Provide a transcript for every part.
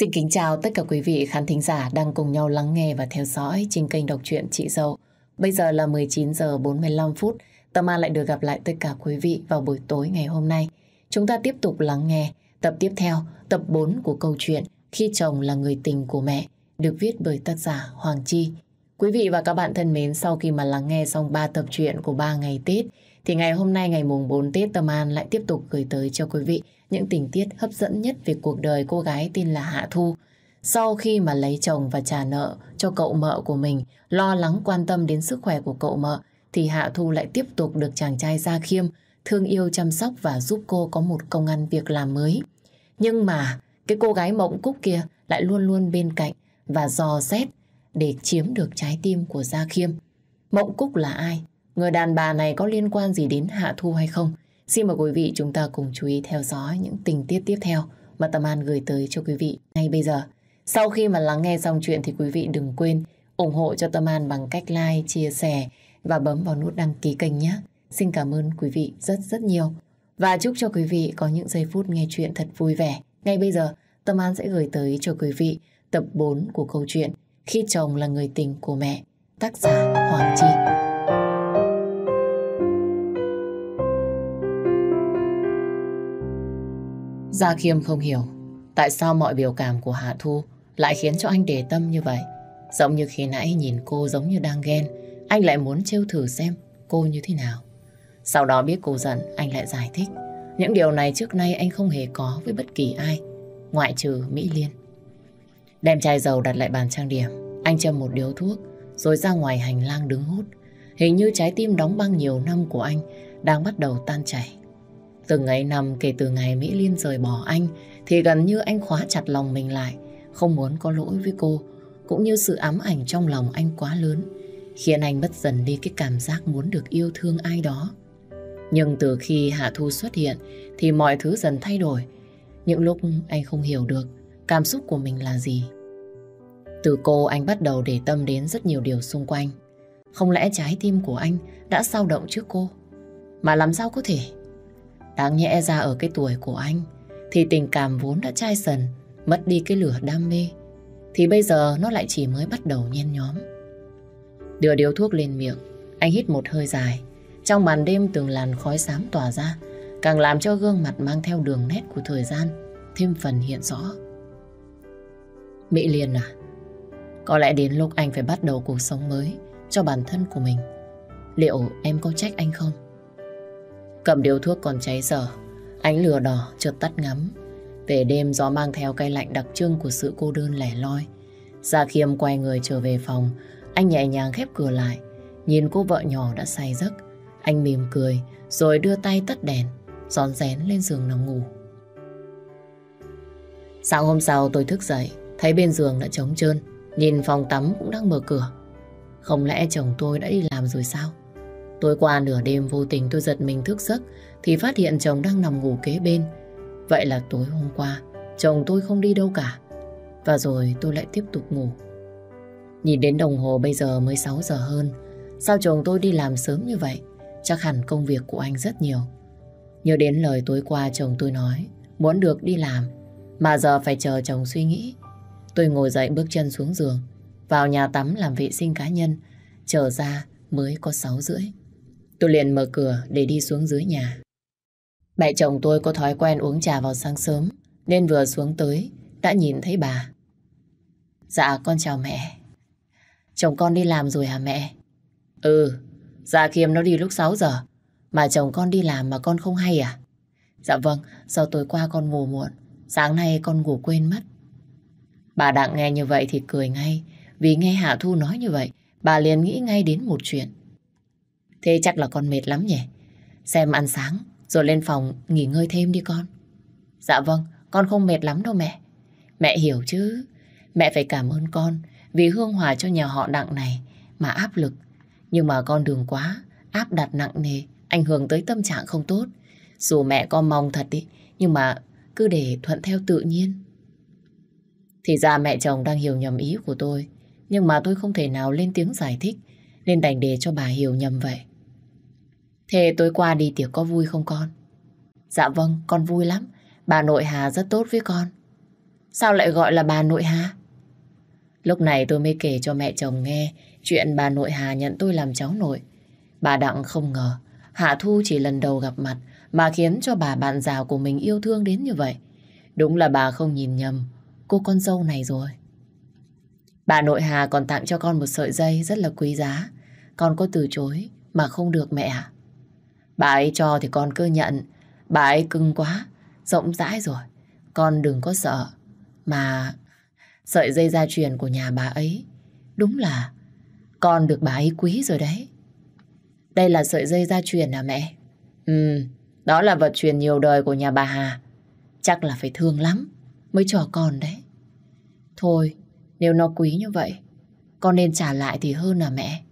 Xin kính chào tất cả quý vị khán thính giả đang cùng nhau lắng nghe và theo dõi trên kênh đọc truyện Chị Dâu. Bây giờ là 19 giờ 45 phút, Tâm An lại được gặp lại tất cả quý vị vào buổi tối ngày hôm nay. Chúng ta tiếp tục lắng nghe tập tiếp theo, tập 4 của câu chuyện Khi chồng là người tình của mẹ, được viết bởi tác giả Hoàng Chi. Quý vị và các bạn thân mến, sau khi mà lắng nghe xong 3 tập truyện của 3 ngày Tết, thì ngày hôm nay ngày mùng 4 Tết Tâm An lại tiếp tục gửi tới cho quý vị những tình tiết hấp dẫn nhất về cuộc đời cô gái tên là Hạ Thu. Sau khi mà lấy chồng và trả nợ cho cậu mợ của mình, lo lắng quan tâm đến sức khỏe của cậu mợ, thì Hạ Thu lại tiếp tục được chàng trai Gia Khiêm thương yêu chăm sóc và giúp cô có một công ăn việc làm mới. Nhưng mà cái cô gái mộng cúc kia lại luôn luôn bên cạnh và dò xét để chiếm được trái tim của Gia Khiêm. Mộng Cúc là ai? Người đàn bà này có liên quan gì đến Hạ Thu hay không? Xin mời quý vị chúng ta cùng chú ý theo dõi những tình tiết tiếp theo mà Tâm An gửi tới cho quý vị ngay bây giờ. Sau khi mà lắng nghe xong chuyện thì quý vị đừng quên ủng hộ cho Tâm An bằng cách like, chia sẻ và bấm vào nút đăng ký kênh nhé. Xin cảm ơn quý vị rất rất nhiều. Và chúc cho quý vị có những giây phút nghe chuyện thật vui vẻ. Ngay bây giờ, Tâm An sẽ gửi tới cho quý vị tập 4 của câu chuyện Khi chồng là người tình của mẹ, tác giả Hoàng Chi. Gia Khiêm không hiểu tại sao mọi biểu cảm của Hạ Thu lại khiến cho anh để tâm như vậy. Giống như khi nãy nhìn cô giống như đang ghen, anh lại muốn trêu thử xem cô như thế nào. Sau đó biết cô giận, anh lại giải thích. Những điều này trước nay anh không hề có với bất kỳ ai, ngoại trừ Mỹ Liên. Đem chai dầu đặt lại bàn trang điểm, anh châm một điếu thuốc, rồi ra ngoài hành lang đứng hút. Hình như trái tim đóng băng nhiều năm của anh đang bắt đầu tan chảy. Từng ngày năm kể từ ngày Mỹ Liên rời bỏ anh thì gần như anh khóa chặt lòng mình lại, không muốn có lỗi với cô, cũng như sự ám ảnh trong lòng anh quá lớn, khiến anh mất dần đi cái cảm giác muốn được yêu thương ai đó. Nhưng từ khi Hạ Thu xuất hiện thì mọi thứ dần thay đổi. Những lúc anh không hiểu được cảm xúc của mình là gì. Từ cô anh bắt đầu để tâm đến rất nhiều điều xung quanh. Không lẽ trái tim của anh đã sao động trước cô? Mà làm sao có thể? Đáng nhẽ ra ở cái tuổi của anh thì tình cảm vốn đã chai sần, mất đi cái lửa đam mê. Thì bây giờ nó lại chỉ mới bắt đầu nhen nhóm. Đưa điếu thuốc lên miệng, anh hít một hơi dài. Trong màn đêm từng làn khói xám tỏa ra, càng làm cho gương mặt mang theo đường nét của thời gian thêm phần hiện rõ. Mỹ Liên à, có lẽ đến lúc anh phải bắt đầu cuộc sống mới cho bản thân của mình. Liệu em có trách anh không? Cầm điếu thuốc còn cháy dở, ánh lửa đỏ chợt tắt ngắm. Về đêm gió mang theo cay lạnh đặc trưng của sự cô đơn lẻ loi. Gia Khiêm quay người trở về phòng, anh nhẹ nhàng khép cửa lại, nhìn cô vợ nhỏ đã say giấc. Anh mỉm cười, rồi đưa tay tắt đèn, rón rén lên giường nằm ngủ. Sáng hôm sau tôi thức dậy, thấy bên giường đã trống trơn, nhìn phòng tắm cũng đang mở cửa. Không lẽ chồng tôi đã đi làm rồi sao? Tối qua nửa đêm vô tình tôi giật mình thức giấc thì phát hiện chồng đang nằm ngủ kế bên. Vậy là tối hôm qua chồng tôi không đi đâu cả. Và rồi tôi lại tiếp tục ngủ. Nhìn đến đồng hồ bây giờ mới 6 giờ hơn. Sao chồng tôi đi làm sớm như vậy? Chắc hẳn công việc của anh rất nhiều. Nhớ đến lời tối qua chồng tôi nói muốn được đi làm mà giờ phải chờ chồng suy nghĩ. Tôi ngồi dậy bước chân xuống giường vào nhà tắm làm vệ sinh cá nhân chờ ra mới có 6 rưỡi. Tôi liền mở cửa để đi xuống dưới nhà. Mẹ chồng tôi có thói quen uống trà vào sáng sớm, nên vừa xuống tới, đã nhìn thấy bà. Dạ, con chào mẹ. Chồng con đi làm rồi hả mẹ? Ừ, dạ Khiêm nó đi lúc 6 giờ, mà chồng con đi làm mà con không hay à? Dạ vâng, do tối qua con ngủ muộn, sáng nay con ngủ quên mất. Bà Đặng nghe như vậy thì cười ngay, vì nghe Hạ Thu nói như vậy, bà liền nghĩ ngay đến một chuyện. Thế chắc là con mệt lắm nhỉ? Xem ăn sáng, rồi lên phòng nghỉ ngơi thêm đi con. Dạ vâng, con không mệt lắm đâu mẹ. Mẹ hiểu chứ. Mẹ phải cảm ơn con vì hương hòa cho nhà họ đặng này mà áp lực. Nhưng mà con đường quá, áp đặt nặng nề, ảnh hưởng tới tâm trạng không tốt. Dù mẹ con mong thật đi, nhưng mà cứ để thuận theo tự nhiên. Thì ra mẹ chồng đang hiểu nhầm ý của tôi, nhưng mà tôi không thể nào lên tiếng giải thích, nên đành để cho bà hiểu nhầm vậy. Thế tối qua đi tiệc có vui không con? Dạ vâng, con vui lắm. Bà nội Hà rất tốt với con. Sao lại gọi là bà nội Hà? Lúc này tôi mới kể cho mẹ chồng nghe chuyện bà nội Hà nhận tôi làm cháu nội. Bà Đặng không ngờ, Hạ Thu chỉ lần đầu gặp mặt mà khiến cho bà bạn già của mình yêu thương đến như vậy. Đúng là bà không nhìn nhầm cô con dâu này rồi. Bà nội Hà còn tặng cho con một sợi dây rất là quý giá. Con có từ chối mà không được mẹ ạ. Bà ấy cho thì con cứ nhận. Bà ấy cưng quá, rộng rãi rồi. Con đừng có sợ. Mà sợi dây gia truyền của nhà bà ấy, đúng là con được bà ấy quý rồi đấy. Đây là sợi dây gia truyền à mẹ? Ừ, đó là vật truyền nhiều đời của nhà bà Hà. Chắc là phải thương lắm mới cho con đấy. Thôi, nếu nó quý như vậy, con nên trả lại thì hơn à mẹ.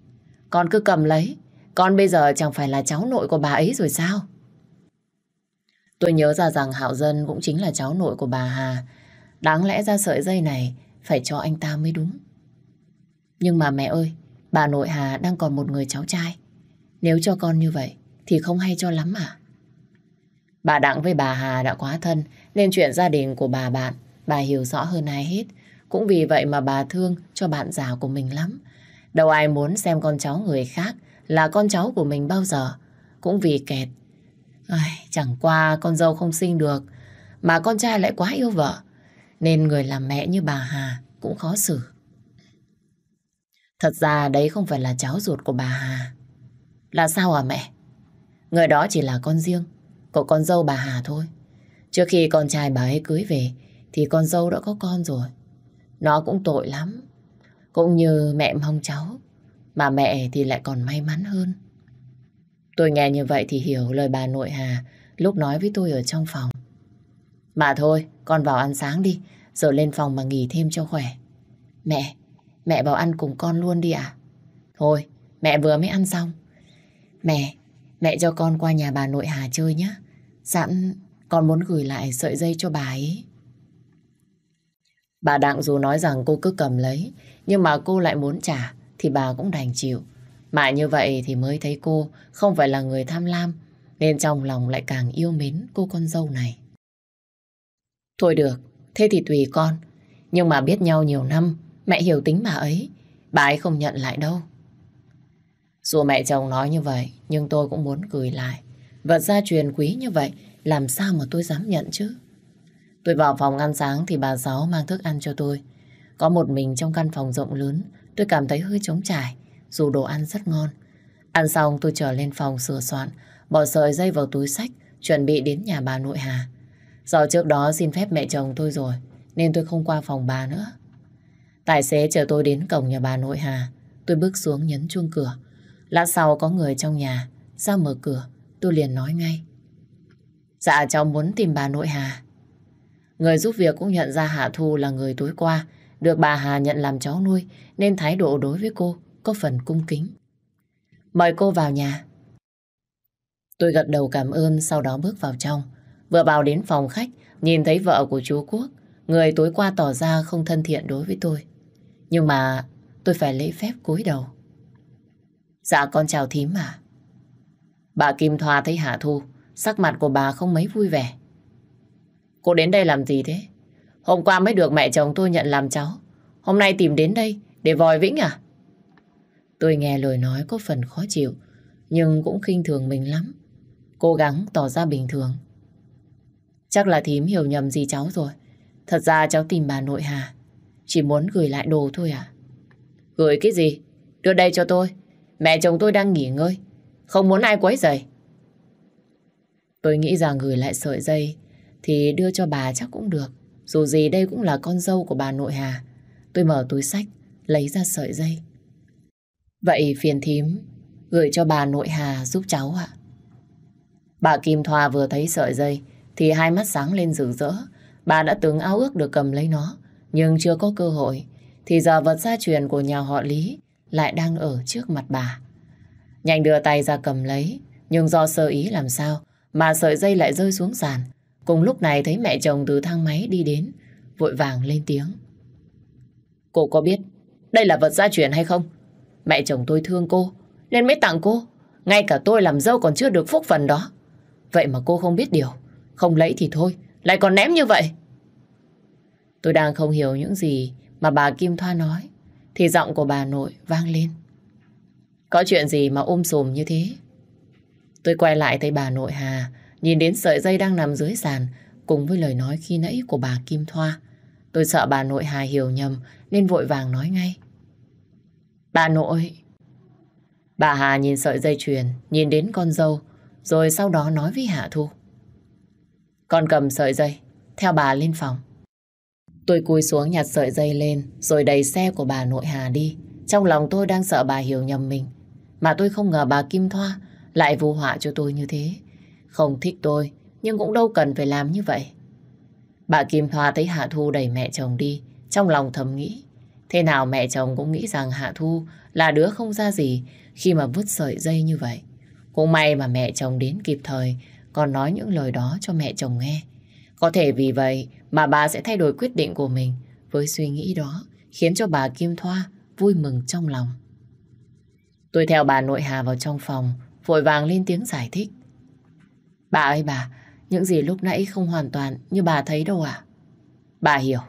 Con cứ cầm lấy, con bây giờ chẳng phải là cháu nội của bà ấy rồi sao? Tôi nhớ ra rằng Hạo Dân cũng chính là cháu nội của bà Hà. Đáng lẽ ra sợi dây này phải cho anh ta mới đúng. Nhưng mà mẹ ơi, bà nội Hà đang còn một người cháu trai. Nếu cho con như vậy thì không hay cho lắm à? Bà Đặng với bà Hà đã quá thân nên chuyện gia đình của bà bạn bà hiểu rõ hơn ai hết. Cũng vì vậy mà bà thương cho bạn già của mình lắm. Đâu ai muốn xem con cháu người khác là con cháu của mình bao giờ. Cũng vì kẹt. Ai, chẳng qua con dâu không sinh được, mà con trai lại quá yêu vợ. Nên người làm mẹ như bà Hà cũng khó xử. Thật ra đấy không phải là cháu ruột của bà Hà. Là sao à mẹ? Người đó chỉ là con riêng của con dâu bà Hà thôi. Trước khi con trai bà ấy cưới về thì con dâu đã có con rồi. Nó cũng tội lắm. Cũng như mẹ mong cháu mà mẹ thì lại còn may mắn hơn. Tôi nghe như vậy thì hiểu lời bà nội Hà lúc nói với tôi ở trong phòng. Mà thôi, con vào ăn sáng đi, rồi lên phòng mà nghỉ thêm cho khỏe. Mẹ, mẹ vào ăn cùng con luôn đi ạ. À? Thôi, mẹ vừa mới ăn xong. Mẹ, mẹ cho con qua nhà bà nội Hà chơi nhé. Sẵn con muốn gửi lại sợi dây cho bà ấy. Bà Đặng dù nói rằng cô cứ cầm lấy, nhưng mà cô lại muốn trả thì bà cũng đành chịu. Mà như vậy thì mới thấy cô không phải là người tham lam, nên trong lòng lại càng yêu mến cô con dâu này. Thôi được, thế thì tùy con. Nhưng mà biết nhau nhiều năm, mẹ hiểu tính bà ấy, bà ấy không nhận lại đâu. Dù mẹ chồng nói như vậy, nhưng tôi cũng muốn cười lại. Vật gia truyền quý như vậy, làm sao mà tôi dám nhận chứ? Tôi vào phòng ăn sáng thì bà giáo mang thức ăn cho tôi. Có một mình trong căn phòng rộng lớn, Tôi cảm thấy hơi trống trải, dù đồ ăn rất ngon. Ăn xong tôi trở lên phòng sửa soạn, bỏ sợi dây vào túi sách, chuẩn bị đến nhà bà nội Hà. Do trước đó xin phép mẹ chồng tôi rồi, nên tôi không qua phòng bà nữa. Tài xế chờ tôi đến cổng nhà bà nội Hà. Tôi bước xuống nhấn chuông cửa. Lát sau có người trong nhà, ra mở cửa, tôi liền nói ngay. Dạ cháu muốn tìm bà nội Hà. Người giúp việc cũng nhận ra Hạ Thu là người tối qua, được bà Hà nhận làm cháu nuôi nên thái độ đối với cô có phần cung kính. Mời cô vào nhà. Tôi gật đầu cảm ơn sau đó bước vào trong. Vừa vào đến phòng khách, nhìn thấy vợ của chú Quốc, người tối qua tỏ ra không thân thiện đối với tôi. Nhưng mà tôi phải lấy phép cúi đầu. Dạ con chào thím à. Bà Kim Thoa thấy Hạ Thu, sắc mặt của bà không mấy vui vẻ. Cô đến đây làm gì thế? Hôm qua mới được mẹ chồng tôi nhận làm cháu. Hôm nay tìm đến đây để vòi Vĩnh à? Tôi nghe lời nói có phần khó chịu, nhưng cũng khinh thường mình lắm. Cố gắng tỏ ra bình thường. Chắc là thím hiểu nhầm gì cháu rồi. Thật ra cháu tìm bà nội Hà. Chỉ muốn gửi lại đồ thôi à? Gửi cái gì? Đưa đây cho tôi. Mẹ chồng tôi đang nghỉ ngơi. Không muốn ai quấy rầy. Tôi nghĩ rằng gửi lại sợi dây thì đưa cho bà chắc cũng được. Dù gì đây cũng là con dâu của bà nội Hà. Tôi mở túi sách, lấy ra sợi dây. Vậy phiền thím, gửi cho bà nội Hà giúp cháu ạ. Bà Kim Thoa vừa thấy sợi dây, thì hai mắt sáng lên rực rỡ. Bà đã tưởng ao ước được cầm lấy nó, nhưng chưa có cơ hội. Thì giờ vật gia truyền của nhà họ Lý lại đang ở trước mặt bà. Nhanh đưa tay ra cầm lấy, nhưng do sơ ý làm sao mà sợi dây lại rơi xuống sàn. Cùng lúc này thấy mẹ chồng từ thang máy đi đến, vội vàng lên tiếng. Cô có biết đây là vật gia truyền hay không? Mẹ chồng tôi thương cô, nên mới tặng cô. Ngay cả tôi làm dâu còn chưa được phúc phần đó. Vậy mà cô không biết điều. Không lấy thì thôi, lại còn ném như vậy. Tôi đang không hiểu những gì mà bà Kim Thoa nói. Thì giọng của bà nội vang lên. Có chuyện gì mà ôm um sùm như thế? Tôi quay lại thấy bà nội Hà, nhìn đến sợi dây đang nằm dưới sàn cùng với lời nói khi nãy của bà Kim Thoa. Tôi sợ bà nội Hà hiểu nhầm nên vội vàng nói ngay. Bà nội... Bà Hà nhìn sợi dây chuyền, nhìn đến con dâu, rồi sau đó nói với Hạ Thu. Con cầm sợi dây, theo bà lên phòng. Tôi cúi xuống nhặt sợi dây lên, rồi đẩy xe của bà nội Hà đi. Trong lòng tôi đang sợ bà hiểu nhầm mình. Mà tôi không ngờ bà Kim Thoa lại vu họa cho tôi như thế. Không thích tôi, nhưng cũng đâu cần phải làm như vậy. Bà Kim Thoa thấy Hạ Thu đẩy mẹ chồng đi, trong lòng thầm nghĩ. Thế nào mẹ chồng cũng nghĩ rằng Hạ Thu là đứa không ra gì khi mà vứt sợi dây như vậy. Cũng may mà mẹ chồng đến kịp thời, còn nói những lời đó cho mẹ chồng nghe. Có thể vì vậy mà bà sẽ thay đổi quyết định của mình với suy nghĩ đó, khiến cho bà Kim Thoa vui mừng trong lòng. Tôi theo bà nội Hà vào trong phòng, vội vàng lên tiếng giải thích. Bà ơi bà, những gì lúc nãy không hoàn toàn như bà thấy đâu à? Bà hiểu.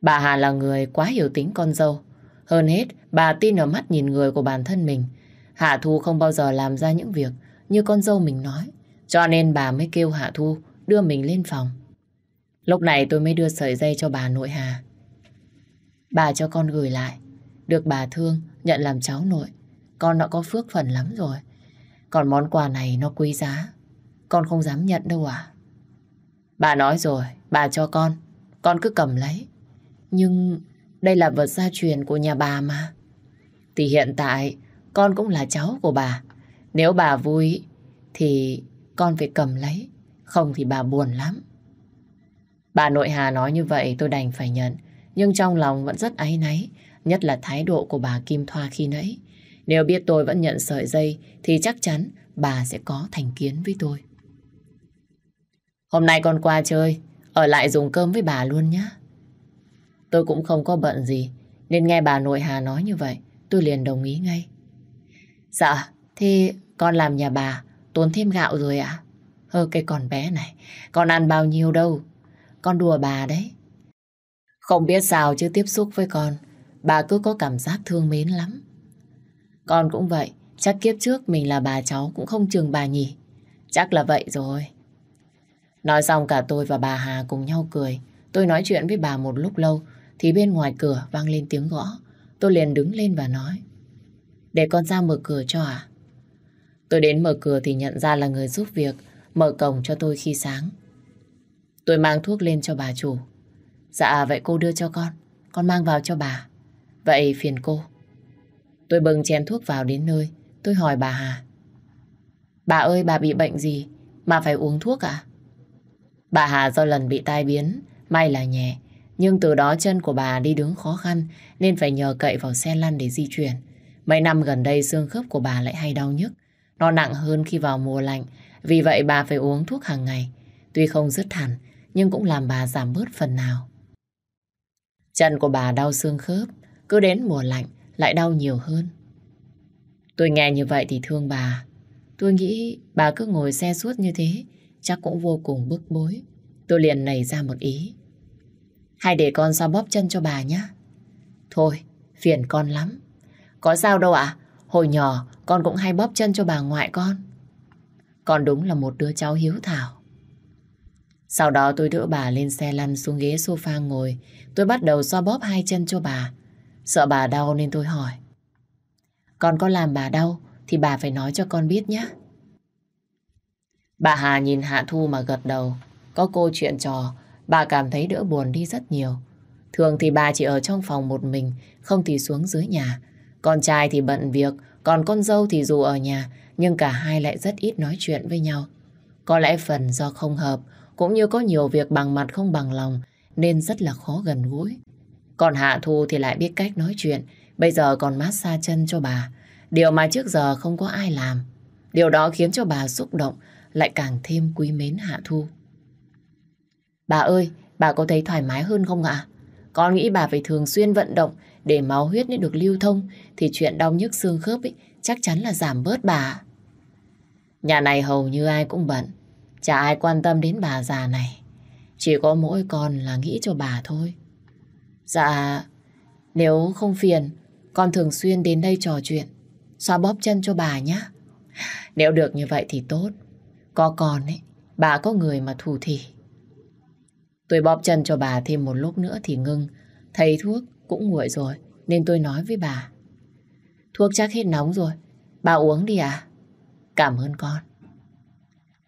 Bà Hà là người quá hiểu tính con dâu. Hơn hết, bà tin ở mắt nhìn người của bản thân mình. Hạ Thu không bao giờ làm ra những việc như con dâu mình nói. Cho nên bà mới kêu Hạ Thu đưa mình lên phòng. Lúc này tôi mới đưa sợi dây cho bà nội Hà. Bà cho con gửi lại. Được bà thương, nhận làm cháu nội. Con đã có phước phần lắm rồi. Còn món quà này nó quý giá. Con không dám nhận đâu à? Bà nói rồi, bà cho con. Con cứ cầm lấy. Nhưng đây là vật gia truyền của nhà bà mà. Thì hiện tại con cũng là cháu của bà. Nếu bà vui thì con phải cầm lấy. Không thì bà buồn lắm. Bà nội Hà nói như vậy tôi đành phải nhận. Nhưng trong lòng vẫn rất áy náy. Nhất là thái độ của bà Kim Thoa khi nãy. Nếu biết tôi vẫn nhận sợi dây thì chắc chắn bà sẽ có thành kiến với tôi. Hôm nay con qua chơi, ở lại dùng cơm với bà luôn nhé. Tôi cũng không có bận gì, nên nghe bà nội Hà nói như vậy, tôi liền đồng ý ngay. Dạ, thế con làm nhà bà, tốn thêm gạo rồi ạ? Hơ cái con bé này, con ăn bao nhiêu đâu, con đùa bà đấy. Không biết sao chứ tiếp xúc với con, bà cứ có cảm giác thương mến lắm. Con cũng vậy, chắc kiếp trước mình là bà cháu cũng không chừng bà nhỉ. Chắc là vậy rồi. Nói xong cả tôi và bà Hà cùng nhau cười. Tôi nói chuyện với bà một lúc lâu, thì bên ngoài cửa vang lên tiếng gõ. Tôi liền đứng lên và nói. Để con ra mở cửa cho à? Tôi đến mở cửa thì nhận ra là người giúp việc, mở cổng cho tôi khi sáng. Tôi mang thuốc lên cho bà chủ. Dạ vậy cô đưa cho con, con mang vào cho bà. Vậy phiền cô. Tôi bưng chén thuốc vào đến nơi, tôi hỏi bà Hà. Bà ơi bà bị bệnh gì mà phải uống thuốc à? Bà Hà do lần bị tai biến, may là nhẹ, nhưng từ đó chân của bà đi đứng khó khăn nên phải nhờ cậy vào xe lăn để di chuyển. Mấy năm gần đây xương khớp của bà lại hay đau nhức. Nó nặng hơn khi vào mùa lạnh, vì vậy bà phải uống thuốc hàng ngày. Tuy không dứt hẳn, nhưng cũng làm bà giảm bớt phần nào. Chân của bà đau xương khớp, cứ đến mùa lạnh lại đau nhiều hơn. Tôi nghe như vậy thì thương bà. Tôi nghĩ bà cứ ngồi xe suốt như thế chắc cũng vô cùng bức bối. Tôi liền nảy ra một ý. Hay để con ra bóp chân cho bà nhé. Thôi, phiền con lắm. Có sao đâu ạ, hồi nhỏ con cũng hay bóp chân cho bà ngoại con. Con đúng là một đứa cháu hiếu thảo. Sau đó tôi đỡ bà lên xe lăn xuống ghế sofa ngồi. Tôi bắt đầu xoa bóp hai chân cho bà. Sợ bà đau nên tôi hỏi. Con có làm bà đau thì bà phải nói cho con biết nhé. Bà Hà nhìn Hạ Thu mà gật đầu. Có cô chuyện trò, bà cảm thấy đỡ buồn đi rất nhiều. Thường thì bà chỉ ở trong phòng một mình, không thì xuống dưới nhà. Con trai thì bận việc, còn con dâu thì dù ở nhà, nhưng cả hai lại rất ít nói chuyện với nhau. Có lẽ phần do không hợp, cũng như có nhiều việc bằng mặt không bằng lòng, nên rất là khó gần gũi. Còn Hạ Thu thì lại biết cách nói chuyện, bây giờ còn massage chân cho bà. Điều mà trước giờ không có ai làm. Điều đó khiến cho bà xúc động lại càng thêm quý mến Hạ Thu. Bà ơi, bà có thấy thoải mái hơn không ạ? À? Con nghĩ bà phải thường xuyên vận động để máu huyết được lưu thông thì chuyện đau nhức xương khớp ấy chắc chắn là giảm bớt bà. Nhà này hầu như ai cũng bận, chả ai quan tâm đến bà già này. Chỉ có mỗi con là nghĩ cho bà thôi. Dạ, nếu không phiền, con thường xuyên đến đây trò chuyện, xoa bóp chân cho bà nhé. Nếu được như vậy thì tốt, có con ấy, bà có người mà thù thì. Tôi bóp chân cho bà thêm một lúc nữa thì ngưng. Thấy thuốc cũng nguội rồi, nên tôi nói với bà. Thuốc chắc hết nóng rồi, bà uống đi à? Cảm ơn con.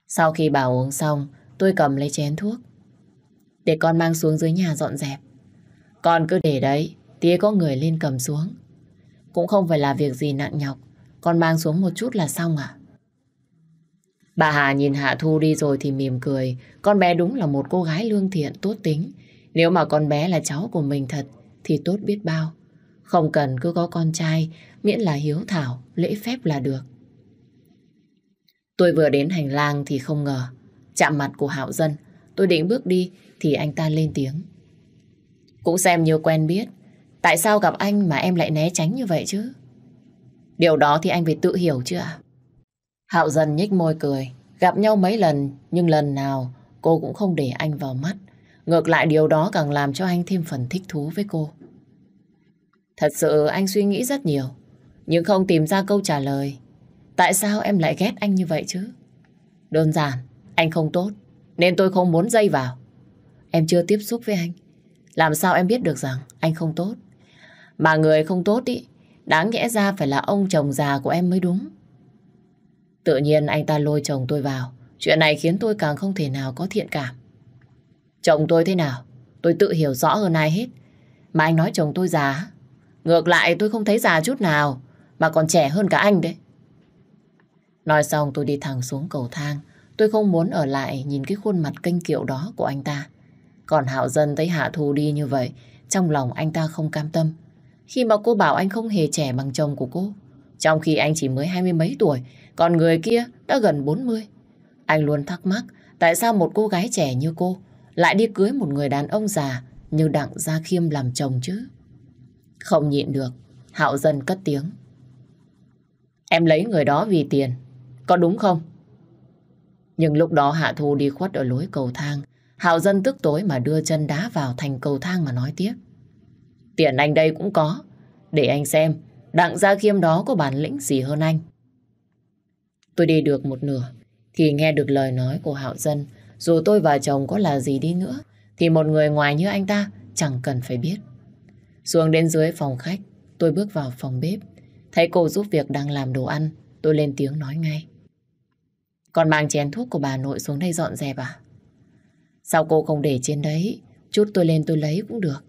Sau khi bà uống xong, tôi cầm lấy chén thuốc. Để con mang xuống dưới nhà dọn dẹp. Con cứ để đấy, tía có người lên cầm xuống. Cũng không phải là việc gì nặng nhọc, con mang xuống một chút là xong à? Bà Hà nhìn Hạ Thu đi rồi thì mỉm cười. Con bé đúng là một cô gái lương thiện, tốt tính. Nếu mà con bé là cháu của mình thật thì tốt biết bao. Không cần cứ có con trai, miễn là hiếu thảo, lễ phép là được. Tôi vừa đến hành lang thì không ngờ, chạm mặt của Hạo Dân. Tôi định bước đi thì anh ta lên tiếng. Cũng xem nhiều quen biết, tại sao gặp anh mà em lại né tránh như vậy chứ? Điều đó thì anh phải tự hiểu chứ ạ? Hạo dần nhếch môi cười. Gặp nhau mấy lần, nhưng lần nào cô cũng không để anh vào mắt. Ngược lại điều đó càng làm cho anh thêm phần thích thú với cô. Thật sự anh suy nghĩ rất nhiều, nhưng không tìm ra câu trả lời. Tại sao em lại ghét anh như vậy chứ? Đơn giản, anh không tốt, nên tôi không muốn dây vào. Em chưa tiếp xúc với anh. Làm sao em biết được rằng anh không tốt? Mà người không tốt ý, đáng nhẽ ra phải là ông chồng già của em mới đúng. Tự nhiên anh ta lôi chồng tôi vào. Chuyện này khiến tôi càng không thể nào có thiện cảm. Chồng tôi thế nào? Tôi tự hiểu rõ hơn ai hết. Mà anh nói chồng tôi già. Ngược lại tôi không thấy già chút nào. Mà còn trẻ hơn cả anh đấy. Nói xong tôi đi thẳng xuống cầu thang. Tôi không muốn ở lại nhìn cái khuôn mặt kênh kiệu đó của anh ta. Còn Hạo Dân thấy Hạ Thu đi như vậy, trong lòng anh ta không cam tâm. Khi mà cô bảo anh không hề trẻ bằng chồng của cô, trong khi anh chỉ mới hai mươi mấy tuổi còn người kia đã gần 40. Anh luôn thắc mắc tại sao một cô gái trẻ như cô lại đi cưới một người đàn ông già như Đặng Gia Khiêm làm chồng chứ. Không nhịn được, Hạo Dân cất tiếng. Em lấy người đó vì tiền, có đúng không? Nhưng lúc đó Hạ Thu đi khuất ở lối cầu thang, Hạo Dân tức tối mà đưa chân đá vào thành cầu thang mà nói tiếp. Tiền anh đây cũng có, để anh xem Đặng Gia Khiêm đó có bản lĩnh gì hơn anh. Tôi đi được một nửa, thì nghe được lời nói của Hạo Dân. Dù tôi và chồng có là gì đi nữa, thì một người ngoài như anh ta chẳng cần phải biết. Xuống đến dưới phòng khách, tôi bước vào phòng bếp. Thấy cô giúp việc đang làm đồ ăn, tôi lên tiếng nói ngay. Còn mang chén thuốc của bà nội xuống đây dọn dẹp à? Sao cô không để trên đấy? Chút tôi lên tôi lấy cũng được.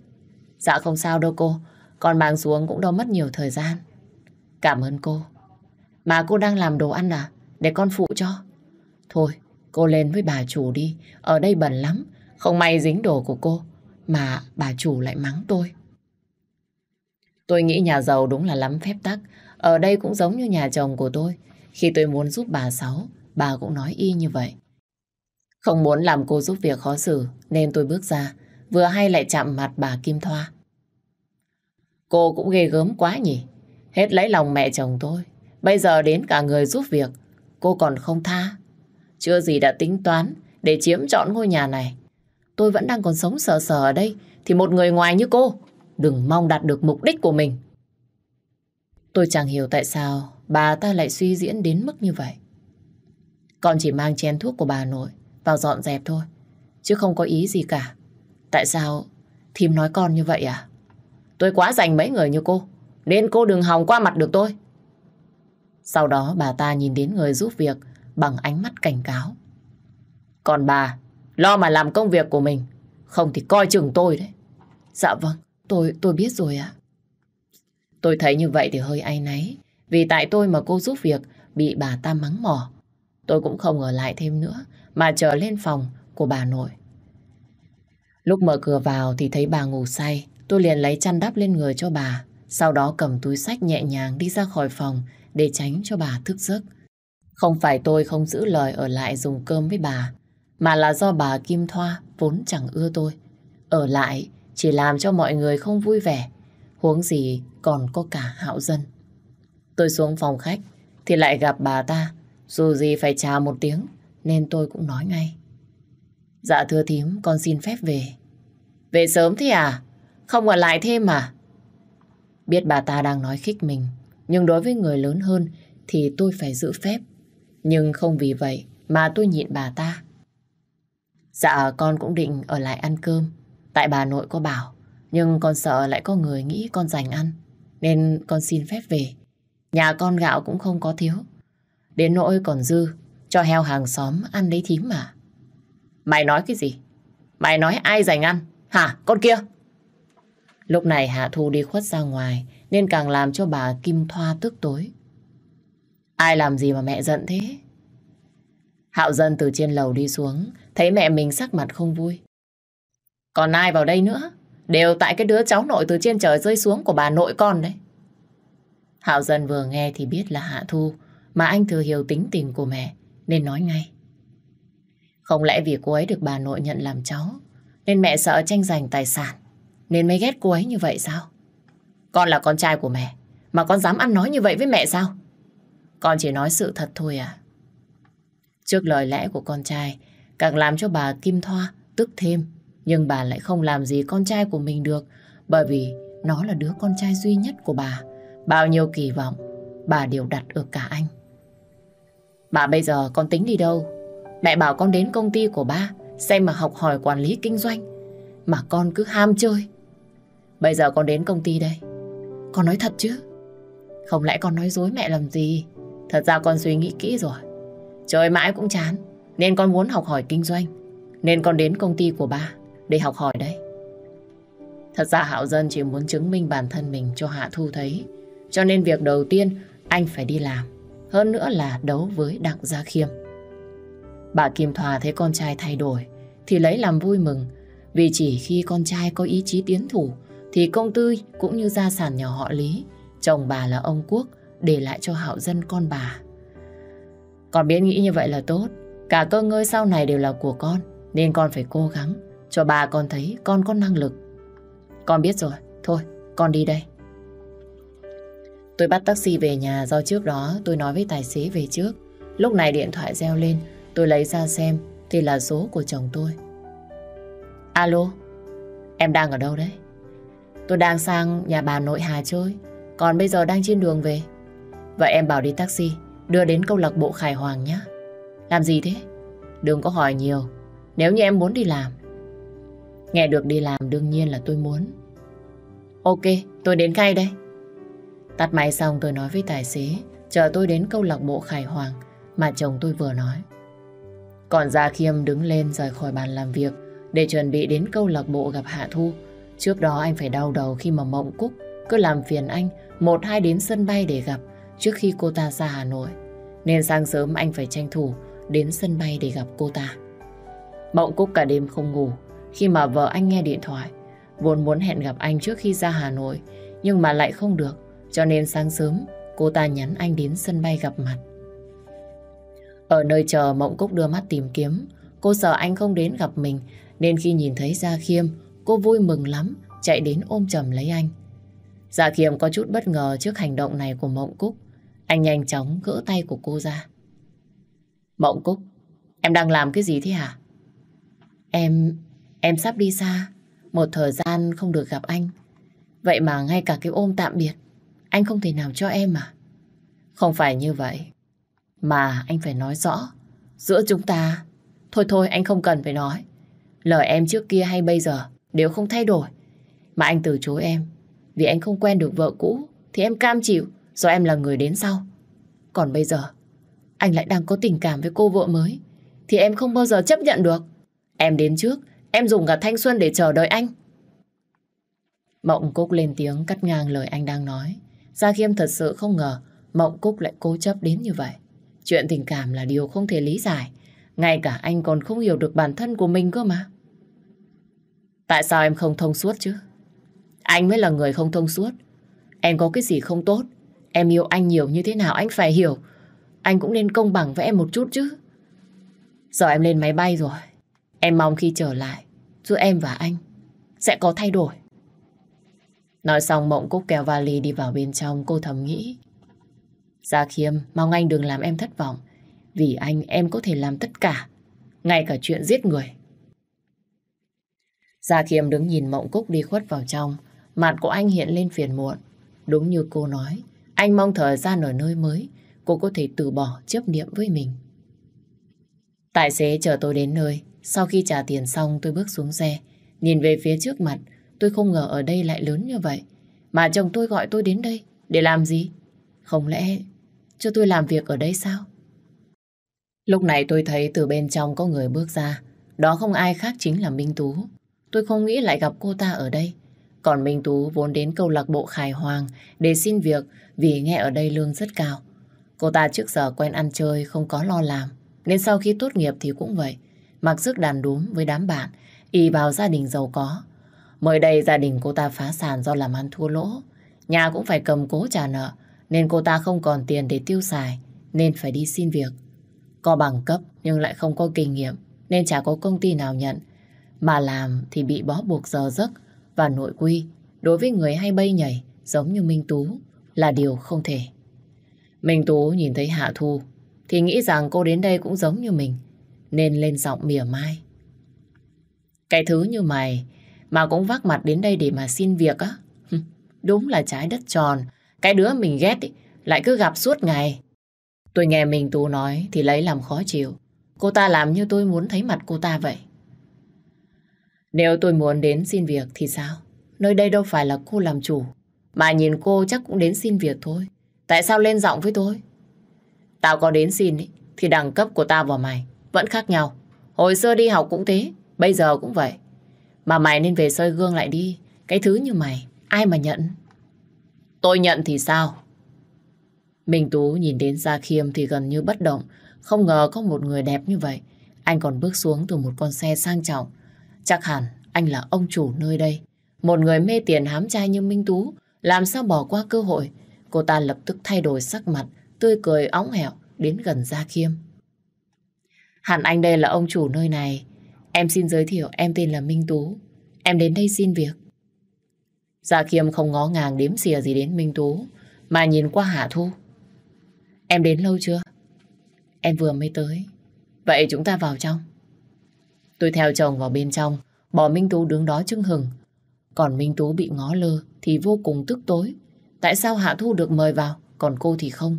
Dạ không sao đâu cô, còn mang xuống cũng đâu mất nhiều thời gian. Cảm ơn cô. Mà cô đang làm đồ ăn à? để con phụ cho. Thôi, cô lên với bà chủ đi, ở đây bẩn lắm, không may dính đồ của cô, mà bà chủ lại mắng tôi. Tôi nghĩ nhà giàu đúng là lắm phép tắc, ở đây cũng giống như nhà chồng của tôi. Khi tôi muốn giúp bà Sáu, bà cũng nói y như vậy. Không muốn làm cô giúp việc khó xử, nên tôi bước ra, vừa hay lại chạm mặt bà Kim Thoa. Cô cũng ghê gớm quá nhỉ, hết lấy lòng mẹ chồng tôi, bây giờ đến cả người giúp việc cô còn không tha. Chưa gì đã tính toán để chiếm trọn ngôi nhà này. Tôi vẫn đang còn sống sờ sờ ở đây thì một người ngoài như cô đừng mong đạt được mục đích của mình. Tôi chẳng hiểu tại sao bà ta lại suy diễn đến mức như vậy. Con chỉ mang chén thuốc của bà nội vào dọn dẹp thôi, chứ không có ý gì cả. Tại sao thím nói con như vậy à? Tôi quá dành mấy người như cô, nên cô đừng hòng qua mặt được tôi. Sau đó bà ta nhìn đến người giúp việc bằng ánh mắt cảnh cáo. Còn bà, lo mà làm công việc của mình, không thì coi chừng tôi đấy. Dạ vâng, tôi tôi biết rồi ạ. Tôi thấy như vậy thì hơi ai nấy vì tại tôi mà cô giúp việc bị bà ta mắng mỏ. Tôi cũng không ở lại thêm nữa, mà trở lên phòng của bà nội. Lúc mở cửa vào thì thấy bà ngủ say, tôi liền lấy chăn đắp lên người cho bà, sau đó cầm túi sách nhẹ nhàng đi ra khỏi phòng để tránh cho bà thức giấc. Không phải tôi không giữ lời ở lại dùng cơm với bà, mà là do bà Kim Thoa vốn chẳng ưa tôi. Ở lại chỉ làm cho mọi người không vui vẻ, huống gì còn có cả hạo dân. Tôi xuống phòng khách thì lại gặp bà ta, dù gì phải chào một tiếng nên tôi cũng nói ngay. Dạ thưa thím, con xin phép về. Về sớm thế à? Không ở lại thêm à? Biết bà ta đang nói khích mình, nhưng đối với người lớn hơn thì tôi phải giữ phép. Nhưng không vì vậy mà tôi nhịn bà ta. Dạ con cũng định ở lại ăn cơm. Tại bà nội có bảo. Nhưng con sợ lại có người nghĩ con dành ăn. Nên con xin phép về. Nhà con gạo cũng không có thiếu. Đến nỗi còn dư. Cho heo hàng xóm ăn lấy thím mà. Mày nói cái gì? Mày nói ai dành ăn? Hả? Con kia? Lúc này Hạ Thu đi khuất ra ngoài nên càng làm cho bà Kim Thoa tức tối. Ai làm gì mà mẹ giận thế? Hạo dân từ trên lầu đi xuống, thấy mẹ mình sắc mặt không vui. Còn ai vào đây nữa? Đều tại cái đứa cháu nội từ trên trời rơi xuống của bà nội con đấy. Hạo dân vừa nghe thì biết là Hạ Thu, mà anh thừa hiểu tính tình của mẹ, nên nói ngay. Không lẽ vì cô ấy được bà nội nhận làm cháu, nên mẹ sợ tranh giành tài sản, nên mới ghét cô ấy như vậy sao? Con là con trai của mẹ, mà con dám ăn nói như vậy với mẹ sao? Con chỉ nói sự thật thôi à. Trước lời lẽ của con trai, càng làm cho bà Kim Thoa tức thêm. Nhưng bà lại không làm gì con trai của mình được, bởi vì nó là đứa con trai duy nhất của bà. Bao nhiêu kỳ vọng, bà đều đặt ở cả anh. Bà bây giờ con tính đi đâu? Mẹ bảo con đến công ty của ba, xem mà học hỏi quản lý kinh doanh. Mà con cứ ham chơi. Bây giờ con đến công ty đây, con nói thật chứ? Không lẽ con nói dối mẹ làm gì? Thật ra con suy nghĩ kỹ rồi. Trời mãi cũng chán, nên con muốn học hỏi kinh doanh. Nên con đến công ty của ba để học hỏi đấy. Thật ra Hạo Dân chỉ muốn chứng minh bản thân mình cho Hạ Thu thấy. Cho nên việc đầu tiên anh phải đi làm. Hơn nữa là đấu với Đặng Gia Khiêm. Bà Kim Thòa thấy con trai thay đổi thì lấy làm vui mừng. Vì chỉ khi con trai có ý chí tiến thủ thì công tư cũng như gia sản nhà họ Lý, chồng bà là ông Quốc, để lại cho hạo dân con bà. còn biết nghĩ như vậy là tốt, cả cơ ngơi sau này đều là của con, nên con phải cố gắng, cho bà con thấy con có năng lực. Con biết rồi, thôi, con đi đây. Tôi bắt taxi về nhà do trước đó tôi nói với tài xế về trước. Lúc này điện thoại reo lên, tôi lấy ra xem thì là số của chồng tôi. Alo, em đang ở đâu đấy? Tôi đang sang nhà bà nội Hà chơi Còn bây giờ đang trên đường về Vậy em bảo đi taxi Đưa đến câu lạc bộ Khải Hoàng nhé Làm gì thế? Đừng có hỏi nhiều Nếu như em muốn đi làm Nghe được đi làm đương nhiên là tôi muốn Ok, tôi đến ngay đây Tắt máy xong tôi nói với tài xế Chờ tôi đến câu lạc bộ Khải Hoàng Mà chồng tôi vừa nói Còn Gia Khiêm đứng lên rời khỏi bàn làm việc Để chuẩn bị đến câu lạc bộ gặp Hạ Thu Trước đó anh phải đau đầu khi mà Mộng Cúc cứ làm phiền anh một hai đến sân bay để gặp trước khi cô ta ra Hà Nội. Nên sáng sớm anh phải tranh thủ đến sân bay để gặp cô ta. Mộng Cúc cả đêm không ngủ khi mà vợ anh nghe điện thoại. Vốn muốn hẹn gặp anh trước khi ra Hà Nội nhưng mà lại không được cho nên sáng sớm cô ta nhắn anh đến sân bay gặp mặt. Ở nơi chờ Mộng Cúc đưa mắt tìm kiếm cô sợ anh không đến gặp mình nên khi nhìn thấy Gia Khiêm Cô vui mừng lắm, chạy đến ôm chầm lấy anh. Dạ Khiêm có chút bất ngờ trước hành động này của Mộng Cúc. Anh nhanh chóng gỡ tay của cô ra. Mộng Cúc, em đang làm cái gì thế hả? Em, em sắp đi xa, một thời gian không được gặp anh. Vậy mà ngay cả cái ôm tạm biệt, anh không thể nào cho em à? Không phải như vậy, mà anh phải nói rõ. Giữa chúng ta, thôi thôi anh không cần phải nói. Lời em trước kia hay bây giờ, đều không thay đổi. Mà anh từ chối em, vì anh không quen được vợ cũ, thì em cam chịu, do em là người đến sau. Còn bây giờ, anh lại đang có tình cảm với cô vợ mới, thì em không bao giờ chấp nhận được. Em đến trước, em dùng cả thanh xuân để chờ đợi anh. Mộng Cúc lên tiếng cắt ngang lời anh đang nói. Gia Khiêm thật sự không ngờ Mộng Cúc lại cố chấp đến như vậy. Chuyện tình cảm là điều không thể lý giải. Ngay cả anh còn không hiểu được bản thân của mình cơ mà. Tại sao em không thông suốt chứ? Anh mới là người không thông suốt. Em có cái gì không tốt? Em yêu anh nhiều như thế nào anh phải hiểu. Anh cũng nên công bằng với em một chút chứ. Giờ em lên máy bay rồi. Em mong khi trở lại, giữa em và anh sẽ có thay đổi. Nói xong Mộng Cúc kéo vali đi vào bên trong cô thầm nghĩ. Gia Khiêm, mong anh đừng làm em thất vọng. Vì anh em có thể làm tất cả, ngay cả chuyện giết người. Gia Khiêm đứng nhìn Mộng Cúc đi khuất vào trong. Mặt của anh hiện lên phiền muộn. Đúng như cô nói, anh mong thời gian ở nơi mới, cô có thể từ bỏ chấp niệm với mình. Tài xế chờ tôi đến nơi. Sau khi trả tiền xong tôi bước xuống xe. Nhìn về phía trước mặt, tôi không ngờ ở đây lại lớn như vậy. Mà chồng tôi gọi tôi đến đây để làm gì? Không lẽ cho tôi làm việc ở đây sao? Lúc này tôi thấy từ bên trong có người bước ra. Đó không ai khác chính là Minh Tú. Tôi không nghĩ lại gặp cô ta ở đây. Còn Minh Tú vốn đến câu lạc bộ Khải Hoàng để xin việc vì nghe ở đây lương rất cao. Cô ta trước giờ quen ăn chơi, không có lo làm. Nên sau khi tốt nghiệp thì cũng vậy. Mặc sức đàn đúm với đám bạn, y vào gia đình giàu có. Mới đây gia đình cô ta phá sản do làm ăn thua lỗ. Nhà cũng phải cầm cố trả nợ, nên cô ta không còn tiền để tiêu xài, nên phải đi xin việc. Có bằng cấp nhưng lại không có kinh nghiệm, nên chả có công ty nào nhận. Mà làm thì bị bó buộc giờ giấc và nội quy đối với người hay bay nhảy giống như Minh Tú là điều không thể. Minh Tú nhìn thấy Hạ Thu thì nghĩ rằng cô đến đây cũng giống như mình nên lên giọng mỉa mai. Cái thứ như mày mà cũng vác mặt đến đây để mà xin việc á. Đúng là trái đất tròn. Cái đứa mình ghét ý, lại cứ gặp suốt ngày. Tôi nghe Minh Tú nói thì lấy làm khó chịu. Cô ta làm như tôi muốn thấy mặt cô ta vậy. Nếu tôi muốn đến xin việc thì sao? Nơi đây đâu phải là cô làm chủ. Mà nhìn cô chắc cũng đến xin việc thôi. Tại sao lên giọng với tôi? Tao có đến xin ý, thì đẳng cấp của tao và mày vẫn khác nhau. Hồi xưa đi học cũng thế, bây giờ cũng vậy. Mà mày nên về soi gương lại đi. Cái thứ như mày, ai mà nhận? Tôi nhận thì sao? Minh Tú nhìn đến Gia Khiêm thì gần như bất động. Không ngờ có một người đẹp như vậy. Anh còn bước xuống từ một con xe sang trọng Chắc hẳn anh là ông chủ nơi đây. Một người mê tiền hám trai như Minh Tú, làm sao bỏ qua cơ hội. Cô ta lập tức thay đổi sắc mặt, tươi cười óng hẹo đến gần Gia Khiêm. Hẳn anh đây là ông chủ nơi này. Em xin giới thiệu em tên là Minh Tú. Em đến đây xin việc. Gia Khiêm không ngó ngàng đếm xìa gì đến Minh Tú, mà nhìn qua Hạ Thu. Em đến lâu chưa? Em vừa mới tới. Vậy chúng ta vào trong. Tôi theo chồng vào bên trong, bỏ Minh Tú đứng đó chưng hừng. Còn Minh Tú bị ngó lơ thì vô cùng tức tối. Tại sao Hạ Thu được mời vào, còn cô thì không?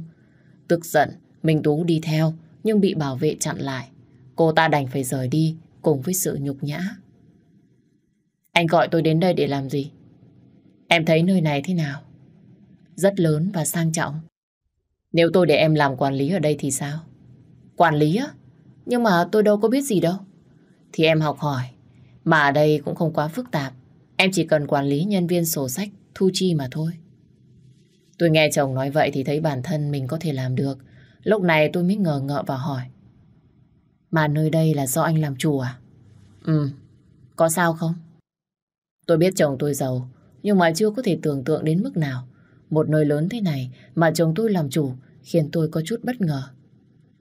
Tức giận, Minh Tú đi theo nhưng bị bảo vệ chặn lại. Cô ta đành phải rời đi cùng với sự nhục nhã. Anh gọi tôi đến đây để làm gì? Em thấy nơi này thế nào? Rất lớn và sang trọng. Nếu tôi để em làm quản lý ở đây thì sao? Quản lý á? Nhưng mà tôi đâu có biết gì đâu thì em học hỏi. Mà ở đây cũng không quá phức tạp. Em chỉ cần quản lý nhân viên sổ sách, thu chi mà thôi. Tôi nghe chồng nói vậy thì thấy bản thân mình có thể làm được. Lúc này tôi mới ngờ ngợ và hỏi. Mà nơi đây là do anh làm chủ à? Ừ, có sao không? Tôi biết chồng tôi giàu, nhưng mà chưa có thể tưởng tượng đến mức nào. Một nơi lớn thế này mà chồng tôi làm chủ khiến tôi có chút bất ngờ.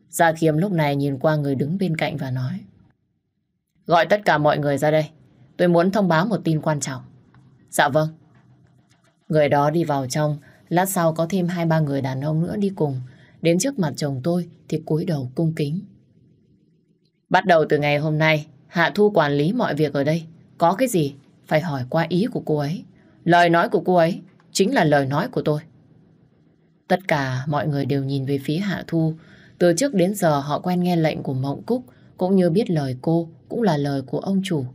Gia Khiêm lúc này nhìn qua người đứng bên cạnh và nói. Gọi tất cả mọi người ra đây. Tôi muốn thông báo một tin quan trọng. Dạ vâng. Người đó đi vào trong, lát sau có thêm hai ba người đàn ông nữa đi cùng. Đến trước mặt chồng tôi thì cúi đầu cung kính. Bắt đầu từ ngày hôm nay, Hạ Thu quản lý mọi việc ở đây. Có cái gì phải hỏi qua ý của cô ấy. Lời nói của cô ấy chính là lời nói của tôi. Tất cả mọi người đều nhìn về phía Hạ Thu. Từ trước đến giờ họ quen nghe lệnh của Mộng Cúc cũng như biết lời cô cũng là lời của ông chủ.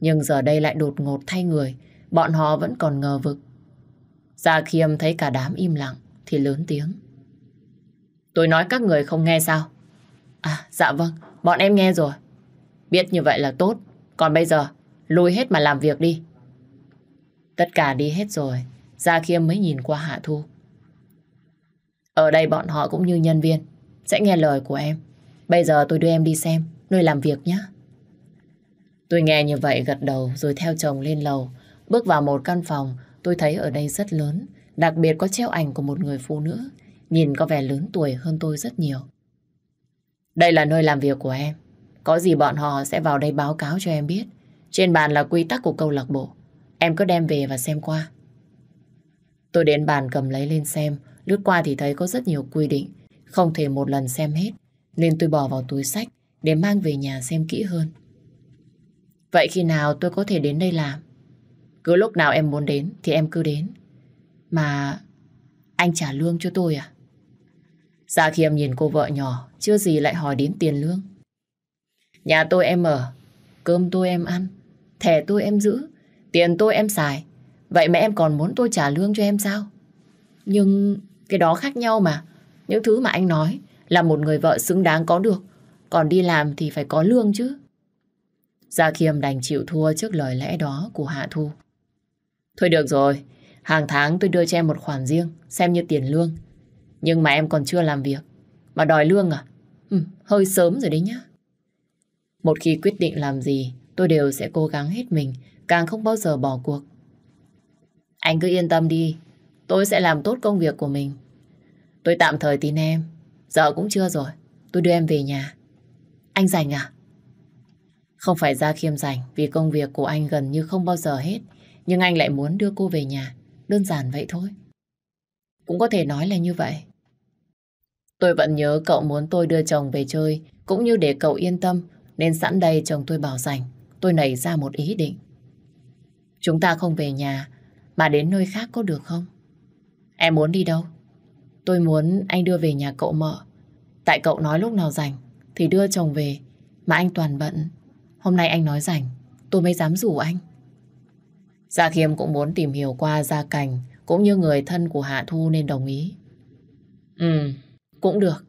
Nhưng giờ đây lại đột ngột thay người, bọn họ vẫn còn ngờ vực. Gia Khiêm thấy cả đám im lặng thì lớn tiếng. Tôi nói các người không nghe sao? À, dạ vâng, bọn em nghe rồi. Biết như vậy là tốt, còn bây giờ lùi hết mà làm việc đi. Tất cả đi hết rồi, Gia Khiêm mới nhìn qua Hạ Thu. Ở đây bọn họ cũng như nhân viên, sẽ nghe lời của em. Bây giờ tôi đưa em đi xem nơi làm việc nhé. Tôi nghe như vậy gật đầu rồi theo chồng lên lầu. Bước vào một căn phòng, tôi thấy ở đây rất lớn, đặc biệt có treo ảnh của một người phụ nữ, nhìn có vẻ lớn tuổi hơn tôi rất nhiều. Đây là nơi làm việc của em. Có gì bọn họ sẽ vào đây báo cáo cho em biết. Trên bàn là quy tắc của câu lạc bộ. Em cứ đem về và xem qua. Tôi đến bàn cầm lấy lên xem, lướt qua thì thấy có rất nhiều quy định, không thể một lần xem hết, nên tôi bỏ vào túi sách để mang về nhà xem kỹ hơn. Vậy khi nào tôi có thể đến đây làm? Cứ lúc nào em muốn đến thì em cứ đến. Mà anh trả lương cho tôi à? Dạ khi em nhìn cô vợ nhỏ, chưa gì lại hỏi đến tiền lương. Nhà tôi em ở, cơm tôi em ăn, thẻ tôi em giữ, tiền tôi em xài. Vậy mà em còn muốn tôi trả lương cho em sao? Nhưng cái đó khác nhau mà. Những thứ mà anh nói là một người vợ xứng đáng có được còn đi làm thì phải có lương chứ. Gia Khiêm đành chịu thua trước lời lẽ đó của Hạ Thu. Thôi được rồi, hàng tháng tôi đưa cho em một khoản riêng, xem như tiền lương. Nhưng mà em còn chưa làm việc, mà đòi lương à? Ừ, hơi sớm rồi đấy nhá. Một khi quyết định làm gì, tôi đều sẽ cố gắng hết mình, càng không bao giờ bỏ cuộc. Anh cứ yên tâm đi, tôi sẽ làm tốt công việc của mình. Tôi tạm thời tin em, giờ cũng chưa rồi, tôi đưa em về nhà. Anh rảnh à? Không phải Gia Khiêm rảnh vì công việc của anh gần như không bao giờ hết. Nhưng anh lại muốn đưa cô về nhà. Đơn giản vậy thôi. Cũng có thể nói là như vậy. Tôi vẫn nhớ cậu muốn tôi đưa chồng về chơi cũng như để cậu yên tâm nên sẵn đây chồng tôi bảo rảnh. Tôi nảy ra một ý định. Chúng ta không về nhà mà đến nơi khác có được không? Em muốn đi đâu? Tôi muốn anh đưa về nhà cậu mợ. Tại cậu nói lúc nào rảnh thì đưa chồng về. Mà anh toàn bận. Hôm nay anh nói rảnh, tôi mới dám rủ anh. Gia Khiêm cũng muốn tìm hiểu qua gia cảnh cũng như người thân của Hạ Thu nên đồng ý. Ừ, cũng được.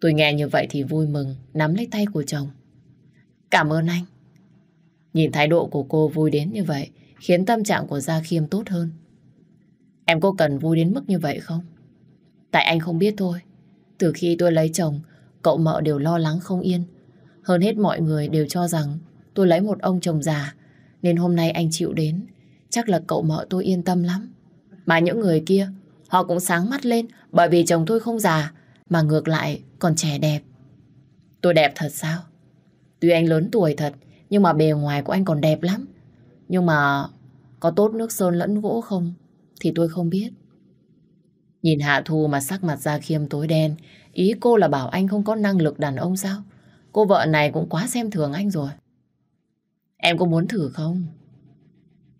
Tôi nghe như vậy thì vui mừng, nắm lấy tay của chồng. Cảm ơn anh. Nhìn thái độ của cô vui đến như vậy khiến tâm trạng của Gia Khiêm tốt hơn. Em có cần vui đến mức như vậy không? Tại anh không biết thôi. Từ khi tôi lấy chồng, cậu mợ đều lo lắng không yên. Hơn hết mọi người đều cho rằng tôi lấy một ông chồng già, nên hôm nay anh chịu đến, chắc là cậu mợ tôi yên tâm lắm. Mà những người kia, họ cũng sáng mắt lên bởi vì chồng tôi không già, mà ngược lại còn trẻ đẹp. Tôi đẹp thật sao? Tuy anh lớn tuổi thật, nhưng mà bề ngoài của anh còn đẹp lắm. Nhưng mà có tốt nước sơn lẫn gỗ không thì tôi không biết. Nhìn Hạ Thu mà sắc mặt Gia Khiêm tối đen, ý cô là bảo anh không có năng lực đàn ông sao? Cô vợ này cũng quá xem thường anh rồi. Em có muốn thử không?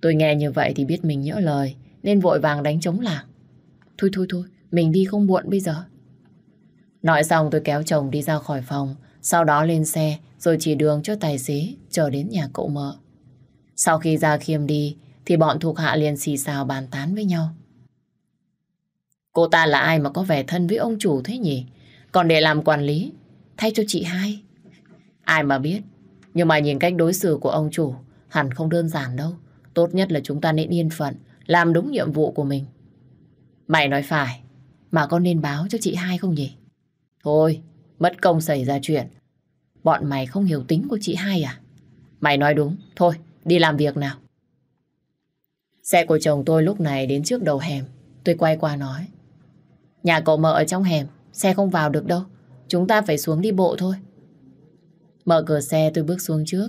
Tôi nghe như vậy thì biết mình nhỡ lời, nên vội vàng đánh chống làng. Thôi thôi thôi, mình đi không muộn bây giờ. Nói xong tôi kéo chồng đi ra khỏi phòng, sau đó lên xe rồi chỉ đường cho tài xế chờ đến nhà cậu mợ. Sau khi ra khiêm đi thì bọn thuộc hạ liền xì xào bàn tán với nhau. Cô ta là ai mà có vẻ thân với ông chủ thế nhỉ? Còn để làm quản lý, thay cho chị hai. Ai mà biết, nhưng mà nhìn cách đối xử của ông chủ hẳn không đơn giản đâu. Tốt nhất là chúng ta nên yên phận, làm đúng nhiệm vụ của mình. Mày nói phải, mà con nên báo cho chị hai không nhỉ? Thôi, mất công xảy ra chuyện. Bọn mày không hiểu tính của chị hai à? Mày nói đúng, thôi, đi làm việc nào. Xe của chồng tôi lúc này đến trước đầu hẻm. Tôi quay qua nói. Nhà cậu mở ở trong hẻm, xe không vào được đâu. Chúng ta phải xuống đi bộ thôi. Mở cửa xe tôi bước xuống trước.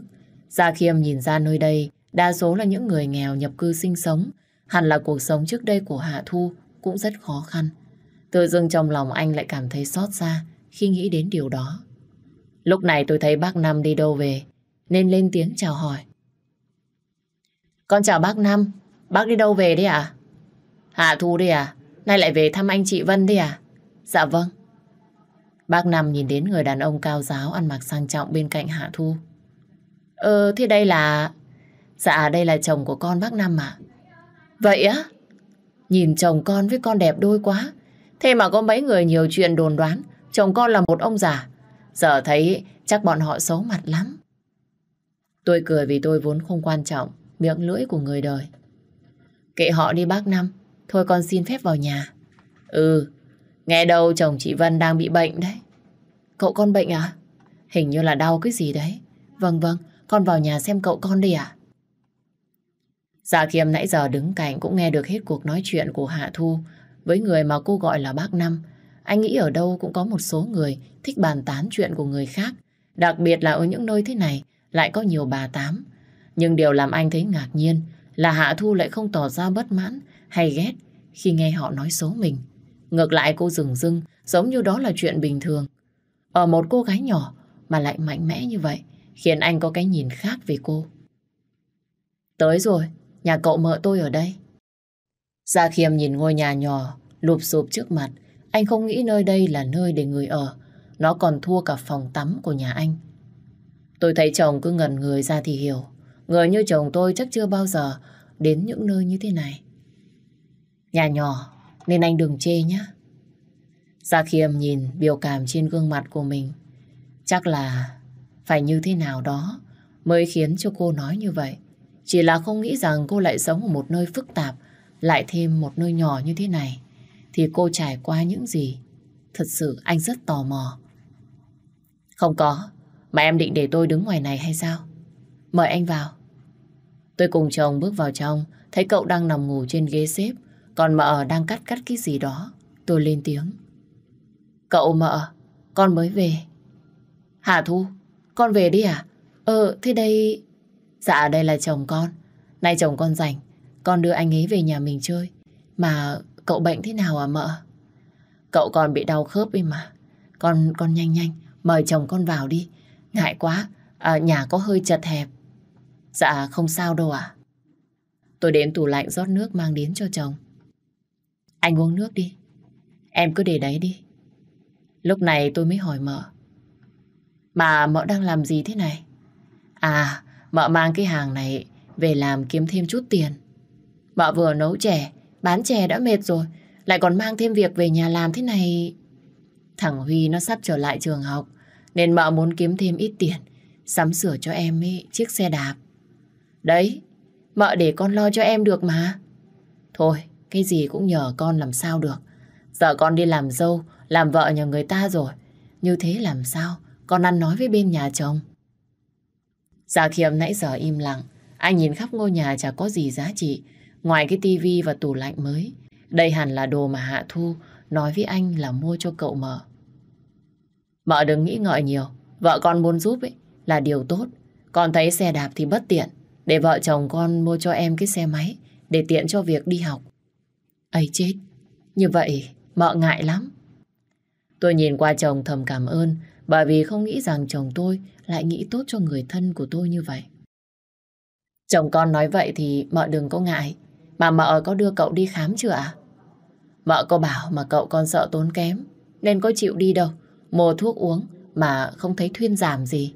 Gia Khiêm nhìn ra nơi đây, đa số là những người nghèo nhập cư sinh sống. Hẳn là cuộc sống trước đây của Hạ Thu cũng rất khó khăn. Tự dưng trong lòng anh lại cảm thấy xót xa khi nghĩ đến điều đó. Lúc này tôi thấy bác Năm đi đâu về, nên lên tiếng chào hỏi. Con chào bác Năm, bác đi đâu về đấy ạ? Hạ Thu đi à? Nay lại về thăm anh chị Vân đi à? Dạ vâng. Bác Năm nhìn đến người đàn ông cao giáo ăn mặc sang trọng bên cạnh Hạ Thu. Ờ, thế đây là... Dạ, đây là chồng của con bác Năm À? Vậy á? Nhìn chồng con với con đẹp đôi quá. Thế mà có mấy người nhiều chuyện đồn đoán chồng con là một ông già. Giờ thấy chắc bọn họ xấu mặt lắm. Tôi cười vì tôi vốn không quan trọng miệng lưỡi của người đời. Kệ họ đi bác Năm, Thôi con xin phép vào nhà. Ừ, nghe đâu chồng chị Vân đang bị bệnh đấy. Cậu con bệnh à? Hình như là đau cái gì đấy. Vâng vâng, con vào nhà xem cậu con đi à? Dạ Khiêm nãy giờ đứng cạnh cũng nghe được hết cuộc nói chuyện của Hạ Thu với người mà cô gọi là bác Năm. Anh nghĩ ở đâu cũng có một số người thích bàn tán chuyện của người khác. Đặc biệt là ở những nơi thế này lại có nhiều bà tám. Nhưng điều làm anh thấy ngạc nhiên là Hạ Thu lại không tỏ ra bất mãn hay ghét khi nghe họ nói xấu mình. Ngược lại cô rừng rưng giống như đó là chuyện bình thường. Ở một cô gái nhỏ mà lại mạnh mẽ như vậy khiến anh có cái nhìn khác về cô. Tới rồi, nhà cậu mợ tôi ở đây. Gia Khiêm nhìn ngôi nhà nhỏ lụp xụp trước mặt. Anh không nghĩ nơi đây là nơi để người ở. Nó còn thua cả phòng tắm của nhà anh. Tôi thấy chồng cứ ngần người ra thì hiểu. Người như chồng tôi chắc chưa bao giờ đến những nơi như thế này. Nhà nhỏ nên anh đừng chê nhé. Gia Khiêm nhìn biểu cảm trên gương mặt của mình. Chắc là phải như thế nào đó mới khiến cho cô nói như vậy. Chỉ là không nghĩ rằng cô lại sống ở một nơi phức tạp, lại thêm một nơi nhỏ như thế này. Thì cô trải qua những gì? Thật sự anh rất tò mò. Không có, mà em định để tôi đứng ngoài này hay sao? Mời anh vào. Tôi cùng chồng bước vào trong, thấy cậu đang nằm ngủ trên ghế xếp. Còn mợ đang cắt cắt cái gì đó. Tôi lên tiếng. Cậu mợ, con mới về. Hà Thu, con về đi à? Ờ, thế đây... Dạ, đây là chồng con. Nay chồng con rảnh, con đưa anh ấy về nhà mình chơi. Mà cậu bệnh thế nào à mợ? Cậu còn bị đau khớp ấy mà. Con con nhanh nhanh, mời chồng con vào đi. Ngại quá, à, nhà có hơi chật hẹp. Dạ, không sao đâu À? Tôi đến tủ lạnh rót nước mang đến cho chồng. Anh uống nước đi. Em cứ để đấy đi. Lúc này tôi mới hỏi mợ. Mà mợ đang làm gì thế này? À, mợ mang cái hàng này về làm kiếm thêm chút tiền. Mợ vừa nấu chè, bán chè đã mệt rồi, lại còn mang thêm việc về nhà làm thế này. Thằng Huy nó sắp trở lại trường học, nên mợ muốn kiếm thêm ít tiền, sắm sửa cho em ấy, chiếc xe đạp. Đấy, mợ để con lo cho em được mà. Thôi, cái gì cũng nhờ con làm sao được. Giờ con đi làm dâu, làm vợ nhà người ta rồi. Như thế làm sao? Con ăn nói với bên nhà chồng. Dạ khiêm nãy giờ im lặng. Anh nhìn khắp ngôi nhà chả có gì giá trị. Ngoài cái tivi và tủ lạnh mới. Đây hẳn là đồ mà Hạ Thu nói với anh là mua cho cậu mở. Mợ đừng nghĩ ngợi nhiều. Vợ con muốn giúp ấy là điều tốt. Con thấy xe đạp thì bất tiện. Để vợ chồng con mua cho em cái xe máy để tiện cho việc đi học ấy chết, như vậy mợ ngại lắm. Tôi nhìn qua chồng thầm cảm ơn bởi vì không nghĩ rằng chồng tôi lại nghĩ tốt cho người thân của tôi như vậy. Chồng con nói vậy thì mợ đừng có ngại, mà mợ có đưa cậu đi khám chưa ạ? Mợ có bảo mà cậu con sợ tốn kém, nên có chịu đi đâu, mua thuốc uống mà không thấy thuyên giảm gì.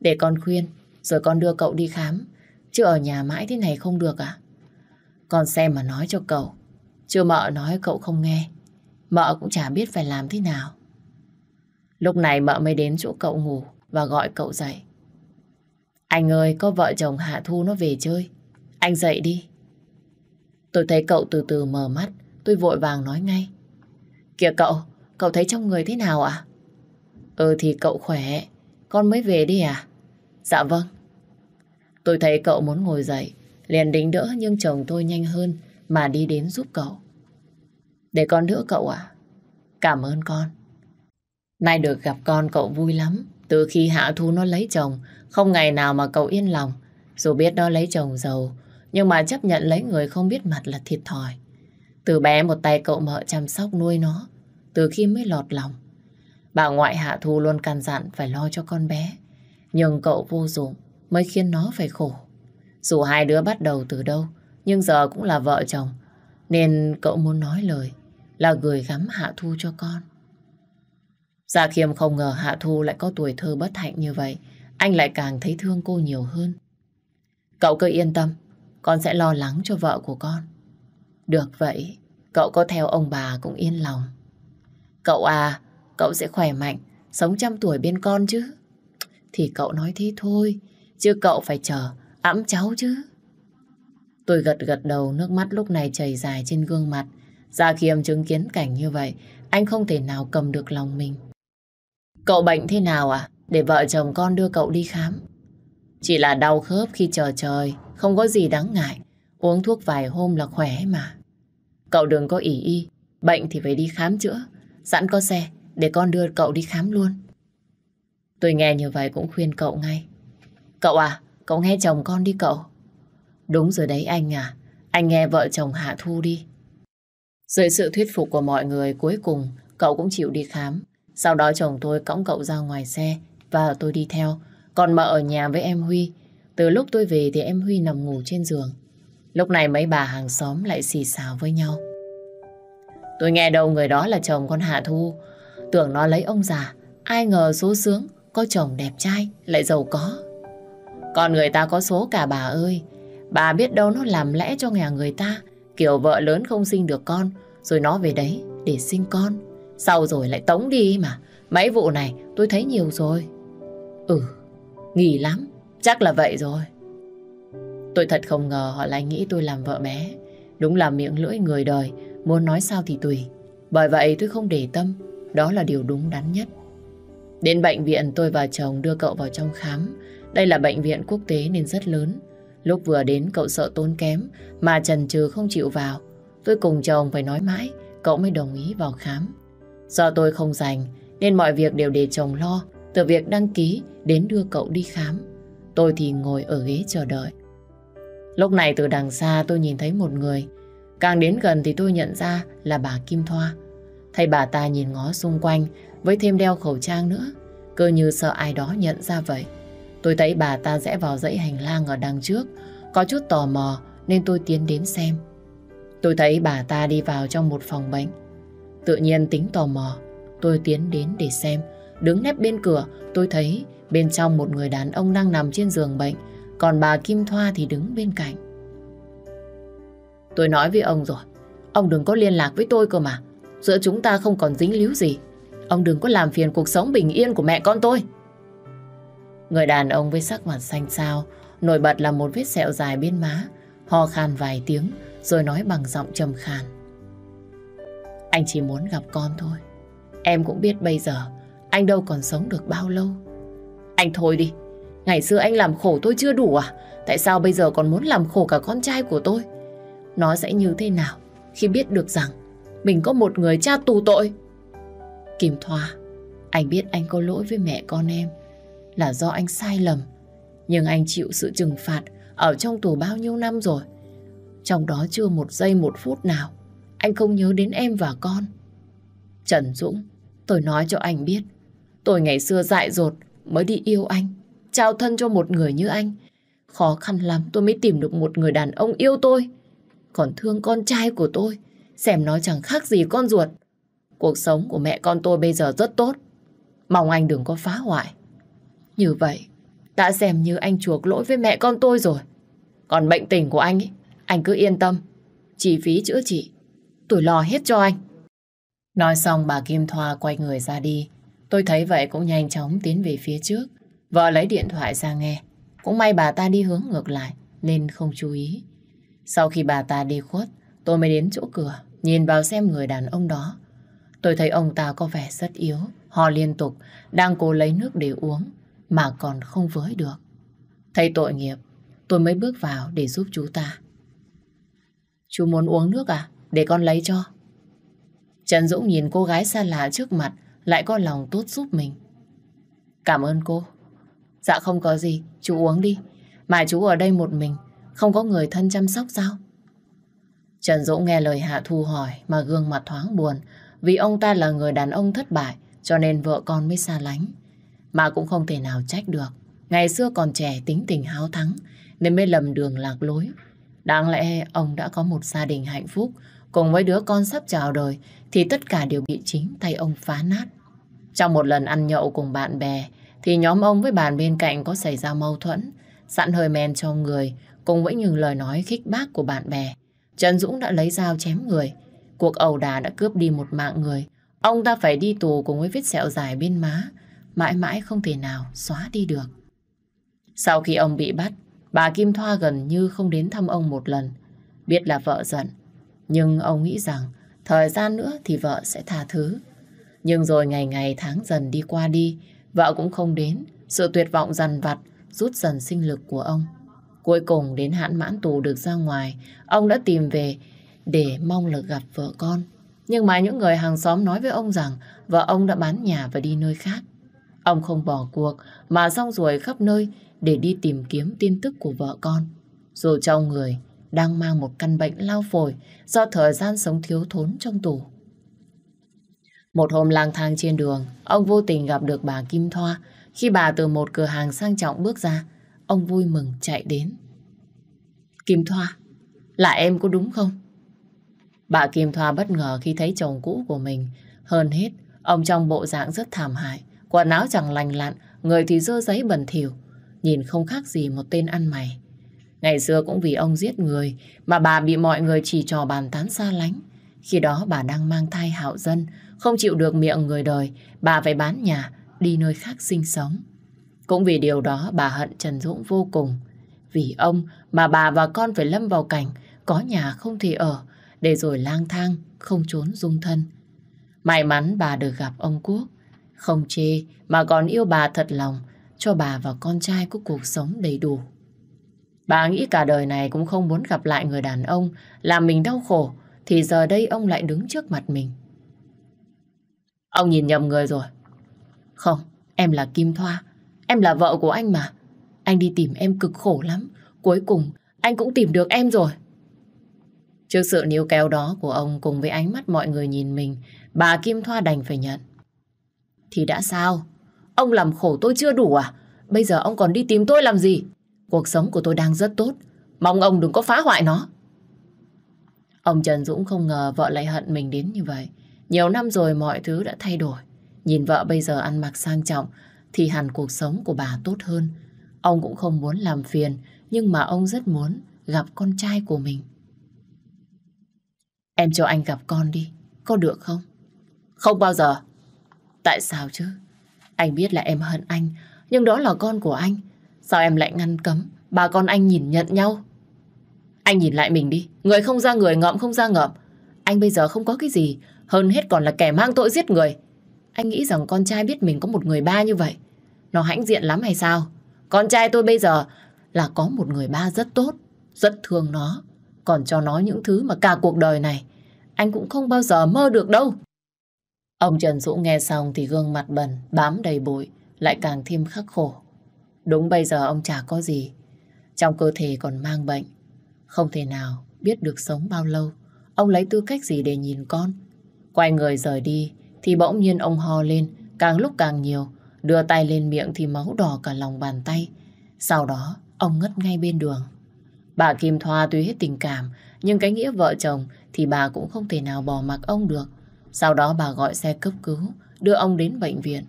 Để con khuyên, rồi con đưa cậu đi khám, chứ ở nhà mãi thế này không được à? Con xem mà nói cho cậu, chưa mợ nói cậu không nghe. Mợ cũng chả biết phải làm thế nào. Lúc này mợ mới đến chỗ cậu ngủ và gọi cậu dậy. Anh ơi, có vợ chồng Hạ Thu nó về chơi. Anh dậy đi. Tôi thấy cậu từ từ mở mắt, tôi vội vàng nói ngay. Kìa cậu, cậu thấy trong người thế nào ạ? À? Ừ thì cậu khỏe, con mới về đi à? Dạ vâng. Tôi thấy cậu muốn ngồi dậy, liền đính đỡ nhưng chồng tôi nhanh hơn mà đi đến giúp cậu. Để con đỡ cậu ạ. Cảm ơn con. Nay được gặp con cậu vui lắm. Từ khi Hạ Thu nó lấy chồng, không ngày nào mà cậu yên lòng. Dù biết nó lấy chồng giàu, nhưng mà chấp nhận lấy người không biết mặt là thiệt thòi. Từ bé một tay cậu mợ chăm sóc nuôi nó, từ khi mới lọt lòng. Bà ngoại Hạ Thu luôn căn dặn phải lo cho con bé. Nhưng cậu vô dụng mới khiến nó phải khổ. Dù hai đứa bắt đầu từ đâu, nhưng giờ cũng là vợ chồng, nên cậu muốn nói lời là gửi gắm Hạ Thu cho con. Dạ khiêm không ngờ Hạ Thu lại có tuổi thơ bất hạnh như vậy. Anh lại càng thấy thương cô nhiều hơn. Cậu cứ yên tâm, con sẽ lo lắng cho vợ của con. Được vậy, cậu có theo ông bà cũng yên lòng. Cậu à, cậu sẽ khỏe mạnh, sống trăm tuổi bên con chứ. Thì cậu nói thế thôi, chứ cậu phải chờ, ẵm cháu chứ. Tôi gật gật đầu, nước mắt lúc này chảy dài trên gương mặt. Gia dạ em chứng kiến cảnh như vậy, anh không thể nào cầm được lòng mình. Cậu bệnh thế nào à? Để vợ chồng con đưa cậu đi khám. Chỉ là đau khớp khi chờ trời, không có gì đáng ngại. Uống thuốc vài hôm là khỏe mà. Cậu đừng có ỉ y, bệnh thì phải đi khám chữa. Sẵn có xe, để con đưa cậu đi khám luôn. Tôi nghe như vậy cũng khuyên cậu ngay. Cậu à, cậu nghe chồng con đi cậu. Đúng rồi đấy anh à, anh nghe vợ chồng Hạ Thu đi. Dưới sự thuyết phục của mọi người cuối cùng cậu cũng chịu đi khám. Sau đó chồng tôi cõng cậu ra ngoài xe và tôi đi theo. Còn mợ ở nhà với em Huy. Từ lúc tôi về thì em Huy nằm ngủ trên giường. Lúc này mấy bà hàng xóm lại xì xào với nhau. Tôi nghe đâu người đó là chồng con Hạ Thu. Tưởng nó lấy ông già. Ai ngờ số sướng, có chồng đẹp trai, lại giàu có. Còn người ta có số cả bà ơi. Bà biết đâu nó làm lẽ cho nhà người ta kiểu vợ lớn không sinh được con, rồi nó về đấy để sinh con. Sau rồi lại tống đi mà. Mấy vụ này tôi thấy nhiều rồi. Ừ, nghỉ lắm. Chắc là vậy rồi. Tôi thật không ngờ họ lại nghĩ tôi làm vợ bé. Đúng là miệng lưỡi người đời, muốn nói sao thì tùy. Bởi vậy tôi không để tâm, đó là điều đúng đắn nhất. Đến bệnh viện tôi và chồng đưa cậu vào trong khám. Đây là bệnh viện quốc tế nên rất lớn. Lúc vừa đến cậu sợ tốn kém mà trần trừ không chịu vào. Tôi cùng chồng phải nói mãi, cậu mới đồng ý vào khám. Do tôi không rảnh nên mọi việc đều để chồng lo, từ việc đăng ký đến đưa cậu đi khám. Tôi thì ngồi ở ghế chờ đợi. Lúc này từ đằng xa tôi nhìn thấy một người. Càng đến gần thì tôi nhận ra là bà Kim Thoa. Thấy bà ta nhìn ngó xung quanh với thêm đeo khẩu trang nữa, cơ như sợ ai đó nhận ra vậy. Tôi thấy bà ta rẽ vào dãy hành lang ở đằng trước. Có chút tò mò nên tôi tiến đến xem. Tôi thấy bà ta đi vào trong một phòng bệnh. Tự nhiên tính tò mò, tôi tiến đến để xem. Đứng nép bên cửa, tôi thấy bên trong một người đàn ông đang nằm trên giường bệnh, còn bà Kim Thoa thì đứng bên cạnh. Tôi nói với ông rồi, ông đừng có liên lạc với tôi cơ mà. Giữa chúng ta không còn dính líu gì. Ông đừng có làm phiền cuộc sống bình yên của mẹ con tôi. Người đàn ông với sắc mặt xanh xao, nổi bật là một vết sẹo dài bên má, ho khan vài tiếng rồi nói bằng giọng trầm khàn. Anh chỉ muốn gặp con thôi. Em cũng biết bây giờ anh đâu còn sống được bao lâu. Anh thôi đi, ngày xưa anh làm khổ tôi chưa đủ à? Tại sao bây giờ còn muốn làm khổ cả con trai của tôi? Nó sẽ như thế nào khi biết được rằng mình có một người cha tù tội? Kim Thoa, anh biết anh có lỗi với mẹ con em là do anh sai lầm. Nhưng anh chịu sự trừng phạt ở trong tù bao nhiêu năm rồi. Trong đó chưa một giây một phút nào, anh không nhớ đến em và con. Trần Dũng, tôi nói cho anh biết, tôi ngày xưa dại dột mới đi yêu anh, trao thân cho một người như anh. Khó khăn lắm tôi mới tìm được một người đàn ông yêu tôi. Còn thương con trai của tôi, xem nó chẳng khác gì con ruột. Cuộc sống của mẹ con tôi bây giờ rất tốt. Mong anh đừng có phá hoại. Như vậy, đã xem như anh chuộc lỗi với mẹ con tôi rồi. Còn bệnh tình của anh, ấy, anh cứ yên tâm. chỉ phí chữa trị, tôi lo hết cho anh. Nói xong bà Kim Thoa quay người ra đi. Tôi thấy vậy cũng nhanh chóng tiến về phía trước. Vợ lấy điện thoại ra nghe. Cũng may bà ta đi hướng ngược lại nên không chú ý. Sau khi bà ta đi khuất, tôi mới đến chỗ cửa, nhìn vào xem người đàn ông đó. Tôi thấy ông ta có vẻ rất yếu, ho liên tục, đang cố lấy nước để uống mà còn không với được. Thấy tội nghiệp, tôi mới bước vào để giúp chú ta. Chú muốn uống nước à? Để con lấy cho. Trần Dũng nhìn cô gái xa lạ trước mặt lại có lòng tốt giúp mình. Cảm ơn cô. Dạ không có gì, chú uống đi. Mà chú ở đây một mình, không có người thân chăm sóc sao? Trần Dũng nghe lời Hạ Thu hỏi mà gương mặt thoáng buồn vì ông ta là người đàn ông thất bại cho nên vợ con mới xa lánh. Mà cũng không thể nào trách được. Ngày xưa còn trẻ tính tình háo thắng nên mới lầm đường lạc lối. Đáng lẽ ông đã có một gia đình hạnh phúc cùng với đứa con sắp chào đời thì tất cả đều bị chính tay ông phá nát. Trong một lần ăn nhậu cùng bạn bè thì nhóm ông với bàn bên cạnh có xảy ra mâu thuẫn sẵn hơi men cho người cùng với những lời nói khích bác của bạn bè. Trần Dũng đã lấy dao chém người. Cuộc ẩu đà đã cướp đi một mạng người. Ông ta phải đi tù cùng với vết sẹo dài bên má mãi mãi không thể nào xóa đi được. Sau khi ông bị bắt, bà Kim Thoa gần như không đến thăm ông một lần. Biết là vợ giận, nhưng ông nghĩ rằng thời gian nữa thì vợ sẽ tha thứ. Nhưng rồi ngày ngày tháng dần đi qua đi, vợ cũng không đến, sự tuyệt vọng dằn vặt rút dần sinh lực của ông. Cuối cùng đến hạn mãn tù được ra ngoài, ông đã tìm về để mong là gặp vợ con. Nhưng mà những người hàng xóm nói với ông rằng vợ ông đã bán nhà và đi nơi khác. Ông không bỏ cuộc mà rong ruổi khắp nơi để đi tìm kiếm tin tức của vợ con. Dù trong người đang mang một căn bệnh lao phổi do thời gian sống thiếu thốn trong tù. Một hôm lang thang trên đường, ông vô tình gặp được bà Kim Thoa. Khi bà từ một cửa hàng sang trọng bước ra, ông vui mừng chạy đến. Kim Thoa, là em có đúng không? Bà Kim Thoa bất ngờ khi thấy chồng cũ của mình. Hơn hết, ông trong bộ dạng rất thảm hại. Quần áo chẳng lành lặn, người thì dơ giấy bẩn thỉu, nhìn không khác gì một tên ăn mày. Ngày xưa cũng vì ông giết người mà bà bị mọi người chỉ trò bàn tán xa lánh. Khi đó bà đang mang thai hạo dân, không chịu được miệng người đời, bà phải bán nhà, đi nơi khác sinh sống. Cũng vì điều đó bà hận Trần Dũng vô cùng. Vì ông mà bà và con phải lâm vào cảnh có nhà không thể ở, để rồi lang thang, không trốn dung thân. May mắn bà được gặp ông Quốc, không chê mà còn yêu bà thật lòng, cho bà và con trai có cuộc sống đầy đủ. Bà nghĩ cả đời này cũng không muốn gặp lại người đàn ông làm mình đau khổ, thì giờ đây ông lại đứng trước mặt mình. Ông nhìn nhầm người rồi. Không, em là Kim Thoa, em là vợ của anh mà. Anh đi tìm em cực khổ lắm, cuối cùng anh cũng tìm được em rồi. Trước sự níu kéo đó của ông cùng với ánh mắt mọi người nhìn mình, bà Kim Thoa đành phải nhận. Thì đã sao? Ông làm khổ tôi chưa đủ à? Bây giờ ông còn đi tìm tôi làm gì? Cuộc sống của tôi đang rất tốt. Mong ông đừng có phá hoại nó. Ông Trần Dũng không ngờ vợ lại hận mình đến như vậy. Nhiều năm rồi mọi thứ đã thay đổi. Nhìn vợ bây giờ ăn mặc sang trọng thì hẳn cuộc sống của bà tốt hơn. Ông cũng không muốn làm phiền nhưng mà ông rất muốn gặp con trai của mình. Em cho anh gặp con đi, có được không? Không bao giờ. Tại sao chứ? Anh biết là em hận anh, nhưng đó là con của anh. Sao em lại ngăn cấm, bà con anh nhìn nhận nhau? Anh nhìn lại mình đi, người không ra người, ngợm không ra ngợm. Anh bây giờ không có cái gì, hơn hết còn là kẻ mang tội giết người. Anh nghĩ rằng con trai biết mình có một người ba như vậy. Nó hãnh diện lắm hay sao? Con trai tôi bây giờ là có một người ba rất tốt, rất thương nó. Còn cho nó những thứ mà cả cuộc đời này, anh cũng không bao giờ mơ được đâu. Ông Trần Dũ nghe xong thì gương mặt bẩn, bám đầy bụi, lại càng thêm khắc khổ. Đúng bây giờ ông chả có gì, trong cơ thể còn mang bệnh. Không thể nào biết được sống bao lâu, ông lấy tư cách gì để nhìn con. Quay người rời đi, thì bỗng nhiên ông ho lên, càng lúc càng nhiều, đưa tay lên miệng thì máu đỏ cả lòng bàn tay. Sau đó, ông ngất ngay bên đường. Bà Kim Thoa tuy hết tình cảm, nhưng cái nghĩa vợ chồng thì bà cũng không thể nào bỏ mặc ông được. Sau đó bà gọi xe cấp cứu, đưa ông đến bệnh viện.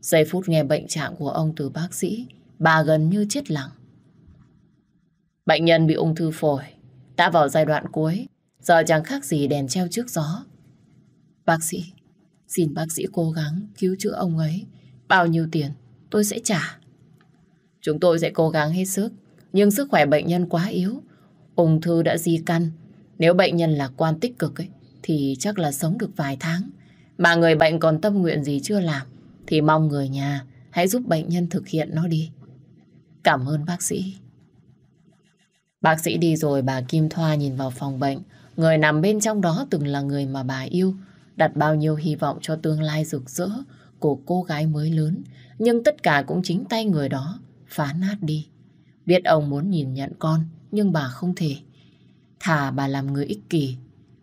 Giây phút nghe bệnh trạng của ông từ bác sĩ, bà gần như chết lặng. Bệnh nhân bị ung thư phổi, đã vào giai đoạn cuối, giờ chẳng khác gì đèn treo trước gió. Bác sĩ, xin bác sĩ cố gắng cứu chữa ông ấy. Bao nhiêu tiền tôi sẽ trả. Chúng tôi sẽ cố gắng hết sức, nhưng sức khỏe bệnh nhân quá yếu. Ung thư đã di căn, nếu bệnh nhân là quan tích cực ấy, thì chắc là sống được vài tháng. Mà người bệnh còn tâm nguyện gì chưa làm thì mong người nhà hãy giúp bệnh nhân thực hiện nó đi. Cảm ơn bác sĩ. Bác sĩ đi rồi bà Kim Thoa nhìn vào phòng bệnh. Người nằm bên trong đó từng là người mà bà yêu, đặt bao nhiêu hy vọng cho tương lai rực rỡ của cô gái mới lớn. Nhưng tất cả cũng chính tay người đó phá nát đi. Biết ông muốn nhìn nhận con, nhưng bà không thể. Thà bà làm người ích kỷ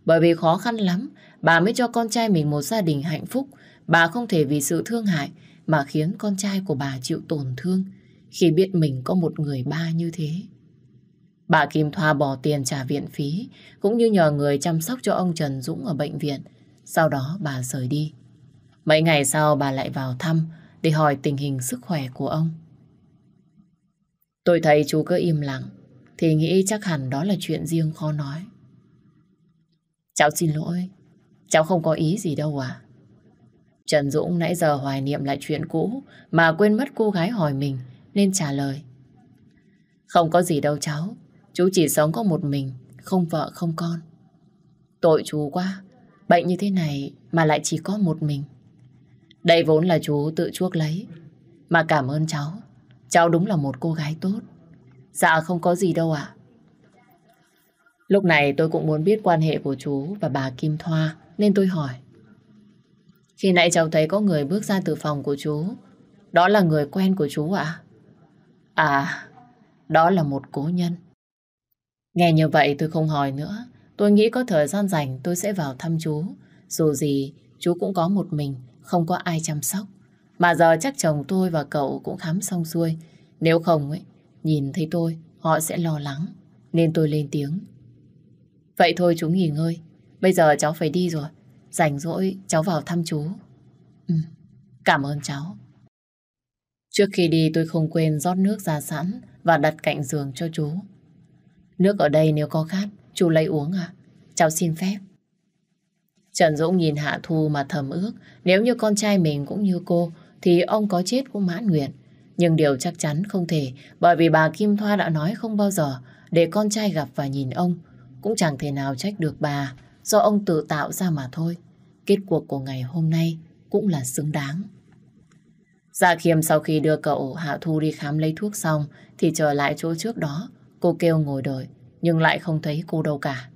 bởi vì khó khăn lắm, bà mới cho con trai mình một gia đình hạnh phúc. Bà không thể vì sự thương hại mà khiến con trai của bà chịu tổn thương khi biết mình có một người ba như thế. Bà Kim Thoa bỏ tiền trả viện phí, cũng như nhờ người chăm sóc cho ông Trần Dũng ở bệnh viện. Sau đó bà rời đi. Mấy ngày sau bà lại vào thăm để hỏi tình hình sức khỏe của ông. Tôi thấy chú cứ im lặng, thì nghĩ chắc hẳn đó là chuyện riêng khó nói. Cháu xin lỗi, cháu không có ý gì đâu à. Trần Dũng nãy giờ hoài niệm lại chuyện cũ mà quên mất cô gái hỏi mình nên trả lời. Không có gì đâu cháu, chú chỉ sống có một mình, không vợ không con. Tội chú quá, bệnh như thế này mà lại chỉ có một mình. Đây vốn là chú tự chuốc lấy, mà cảm ơn cháu, cháu đúng là một cô gái tốt. Dạ không có gì đâu ạ, à. Lúc này tôi cũng muốn biết quan hệ của chú và bà Kim Thoa, nên tôi hỏi. Khi nãy cháu thấy có người bước ra từ phòng của chú. Đó là người quen của chú ạ? À? à, đó là một cố nhân. Nghe như vậy tôi không hỏi nữa. Tôi nghĩ có thời gian rảnh tôi sẽ vào thăm chú. Dù gì, chú cũng có một mình, không có ai chăm sóc. Mà giờ chắc chồng tôi và cậu cũng khám xong xuôi. Nếu không, ấy, nhìn thấy tôi, họ sẽ lo lắng. Nên tôi lên tiếng. Vậy thôi chú nghỉ ngơi. Bây giờ cháu phải đi rồi. Rảnh rỗi cháu vào thăm chú. Ừ, cảm ơn cháu. Trước khi đi tôi không quên rót nước ra sẵn và đặt cạnh giường cho chú. Nước ở đây nếu có khát, chú lấy uống à? Cháu xin phép. Trần Dũng nhìn Hạ Thu mà thầm ước, nếu như con trai mình cũng như cô, thì ông có chết cũng mãn nguyện. Nhưng điều chắc chắn không thể, bởi vì bà Kim Thoa đã nói không bao giờ để con trai gặp và nhìn ông cũng chẳng thể nào trách được bà do ông tự tạo ra mà thôi. Kết cuộc của ngày hôm nay cũng là xứng đáng. Dạ khiêm sau khi đưa cậu Hạ Thu đi khám lấy thuốc xong thì trở lại chỗ trước đó. Cô kêu ngồi đợi nhưng lại không thấy cô đâu cả.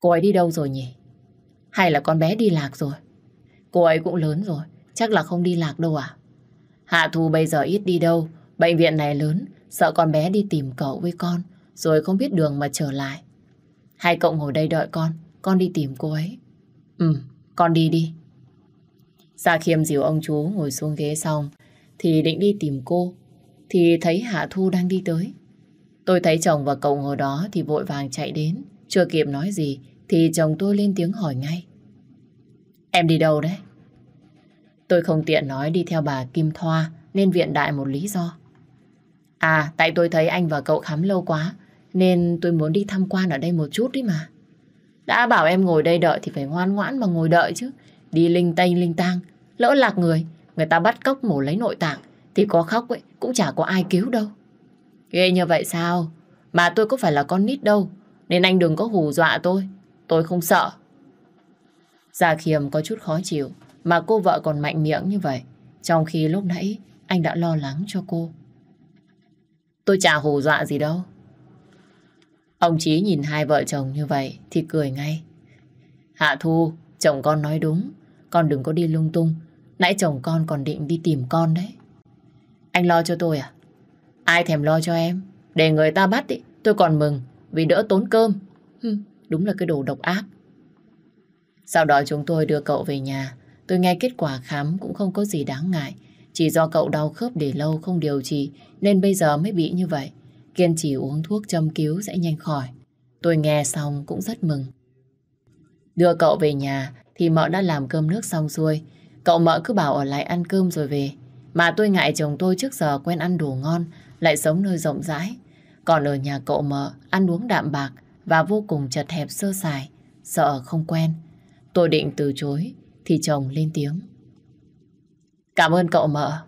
Cô ấy đi đâu rồi nhỉ? Hay là con bé đi lạc rồi? Cô ấy cũng lớn rồi, chắc là không đi lạc đâu à? Hạ Thu bây giờ ít đi đâu, bệnh viện này lớn, sợ con bé đi tìm cậu với con rồi không biết đường mà trở lại. Hai cậu ngồi đây đợi con, con đi tìm cô ấy. Ừ, con đi đi. Gia Khiêm dìu ông chú ngồi xuống ghế xong, thì định đi tìm cô, thì thấy Hạ Thu đang đi tới. Tôi thấy chồng và cậu ngồi đó thì vội vàng chạy đến, chưa kịp nói gì thì chồng tôi lên tiếng hỏi ngay. Em đi đâu đấy? Tôi không tiện nói đi theo bà Kim Thoa nên viện đại một lý do. À, tại tôi thấy anh và cậu khám lâu quá nên tôi muốn đi tham quan ở đây một chút đấy mà. Đã bảo em ngồi đây đợi thì phải ngoan ngoãn mà ngồi đợi chứ. Đi linh tây linh tang, lỡ lạc người, người ta bắt cóc mổ lấy nội tạng, thì có khóc ấy, cũng chả có ai cứu đâu. Ghê như vậy sao? Mà tôi có phải là con nít đâu, nên anh đừng có hù dọa tôi, tôi không sợ. Gia Khiêm có chút khó chịu, mà cô vợ còn mạnh miệng như vậy, trong khi lúc nãy anh đã lo lắng cho cô. Tôi chả hù dọa gì đâu, Ông Chí nhìn hai vợ chồng như vậy thì cười ngay. Hạ Thu, chồng con nói đúng. Con đừng có đi lung tung. Nãy chồng con còn định đi tìm con đấy. Anh lo cho tôi à? Ai thèm lo cho em? Để người ta bắt đi, tôi còn mừng. Vì đỡ tốn cơm. Hừ, đúng là cái đồ độc ác. Sau đó chúng tôi đưa cậu về nhà. Tôi nghe kết quả khám cũng không có gì đáng ngại. Chỉ do cậu đau khớp để lâu không điều trị nên bây giờ mới bị như vậy. Kiên trì uống thuốc châm cứu sẽ nhanh khỏi. Tôi nghe xong cũng rất mừng. Đưa cậu về nhà thì mợ đã làm cơm nước xong xuôi. Cậu mợ cứ bảo ở lại ăn cơm rồi về. Mà tôi ngại chồng tôi trước giờ quen ăn đồ ngon, lại sống nơi rộng rãi. Còn ở nhà cậu mợ, ăn uống đạm bạc và vô cùng chật hẹp sơ sài, sợ không quen. Tôi định từ chối, thì chồng lên tiếng. Cảm ơn cậu mợ.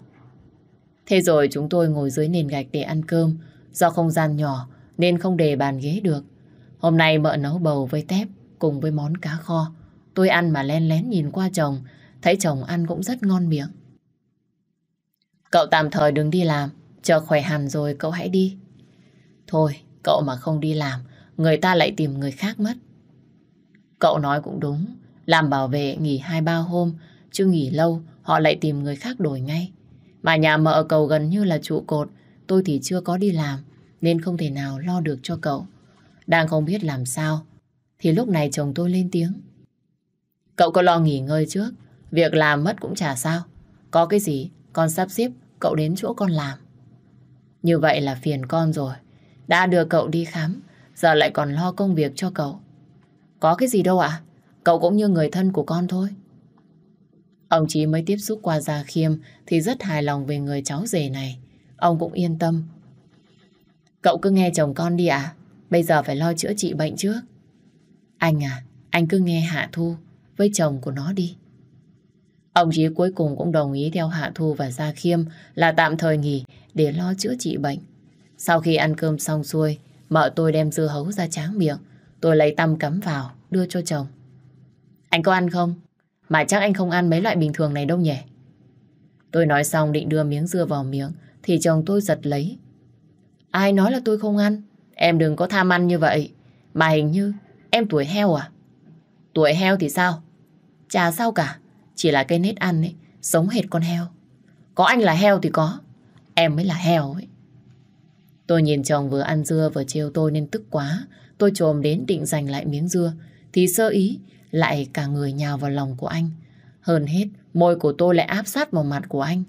Thế rồi chúng tôi ngồi dưới nền gạch để ăn cơm, Do không gian nhỏ nên không để bàn ghế được. Hôm nay mợ nấu bầu với tép cùng với món cá kho. Tôi ăn mà len lén nhìn qua chồng, thấy chồng ăn cũng rất ngon miệng. Cậu tạm thời đừng đi làm, chờ khỏe hẳn rồi cậu hãy đi. Thôi, cậu mà không đi làm, người ta lại tìm người khác mất. Cậu nói cũng đúng, làm bảo vệ nghỉ hai ba hôm, chứ nghỉ lâu họ lại tìm người khác đổi ngay. Mà nhà mợ cầu gần như là trụ cột, tôi thì chưa có đi làm nên không thể nào lo được cho cậu. Đang không biết làm sao thì lúc này chồng tôi lên tiếng. Cậu có lo nghỉ ngơi trước, việc làm mất cũng chả sao. Có cái gì con sắp xếp cậu đến chỗ con làm. Như vậy là phiền con rồi. Đã đưa cậu đi khám, giờ lại còn lo công việc cho cậu. Có cái gì đâu ạ, cậu cũng như người thân của con thôi. Ông Chí mới tiếp xúc qua Gia Khiêm thì rất hài lòng về người cháu rể này. Ông cũng yên tâm. Cậu cứ nghe chồng con đi ạ. À? Bây giờ phải lo chữa trị bệnh trước. Anh à, anh cứ nghe Hạ Thu với chồng của nó đi. Ông Chí cuối cùng cũng đồng ý theo Hạ Thu và Gia Khiêm là tạm thời nghỉ để lo chữa trị bệnh. Sau khi ăn cơm xong xuôi, mợ tôi đem dưa hấu ra tráng miệng. Tôi lấy tăm cắm vào, đưa cho chồng. Anh có ăn không? Mà chắc anh không ăn mấy loại bình thường này đâu nhỉ? Tôi nói xong định đưa miếng dưa vào miếng thì chồng tôi giật lấy. Ai nói là tôi không ăn? Em đừng có tham ăn như vậy. Mà hình như em tuổi heo à? Tuổi heo thì sao? Chả sao cả. Chỉ là cái nết ăn ấy, sống hệt con heo. Có anh là heo thì có. Em mới là heo ấy. Tôi nhìn chồng vừa ăn dưa vừa trêu tôi nên tức quá. Tôi trồm đến định giành lại miếng dưa. Thì sơ ý, lại cả người nhào vào lòng của anh. Hơn hết, môi của tôi lại áp sát vào mặt của anh.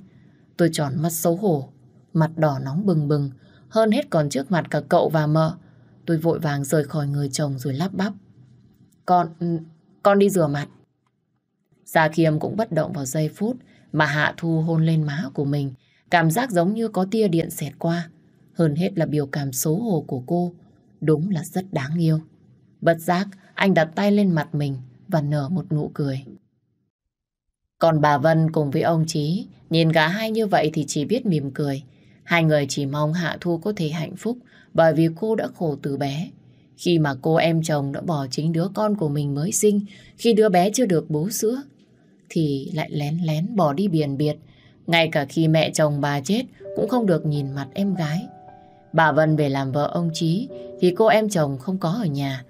Tôi tròn mắt xấu hổ, mặt đỏ nóng bừng bừng, hơn hết còn trước mặt cả cậu và mợ. Tôi vội vàng rời khỏi người chồng rồi lắp bắp. Con, con đi rửa mặt. Gia Khiêm cũng bất động vào giây phút mà Hạ Thu hôn lên má của mình, cảm giác giống như có tia điện xẹt qua. Hơn hết là biểu cảm xấu hổ của cô, đúng là rất đáng yêu. Bất giác, anh đặt tay lên mặt mình và nở một nụ cười. Còn bà Vân cùng với ông Chí, nhìn cả hai như vậy thì chỉ biết mỉm cười, Hai người chỉ mong Hạ Thu có thể hạnh phúc bởi vì cô đã khổ từ bé. Khi mà cô em chồng đã bỏ chính đứa con của mình mới sinh, khi đứa bé chưa được bú sữa, thì lại lén lén bỏ đi biển biệt. Ngay cả khi mẹ chồng bà chết cũng không được nhìn mặt em gái. Bà Vân về làm vợ ông Trí thì cô em chồng không có ở nhà.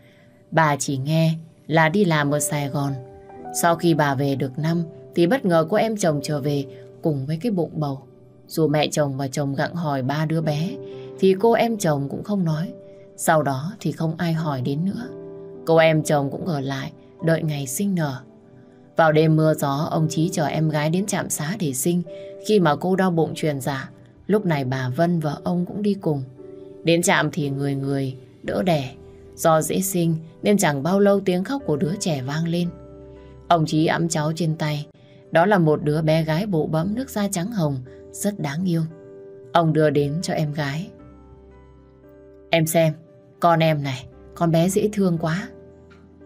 Bà chỉ nghe là đi làm ở Sài Gòn. Sau khi bà về được năm thì bất ngờ cô em chồng trở về cùng với cái bụng bầu. Dù mẹ chồng và chồng gặng hỏi ba đứa bé thì cô em chồng cũng không nói. Sau đó thì không ai hỏi đến nữa. Cô em chồng cũng ở lại đợi ngày sinh nở. Vào đêm mưa gió, ông Chí chờ em gái đến trạm xá để sinh. Khi mà cô đau bụng truyền giả, dạ, lúc này bà Vân và ông cũng đi cùng. Đến trạm thì người người đỡ đẻ. Do dễ sinh nên chẳng bao lâu tiếng khóc của đứa trẻ vang lên. Ông Chí ẵm cháu trên tay. Đó là một đứa bé gái bộ bấm nước da trắng hồng, rất đáng yêu. Ông đưa đến cho em gái. Em xem, con em này, con bé dễ thương quá.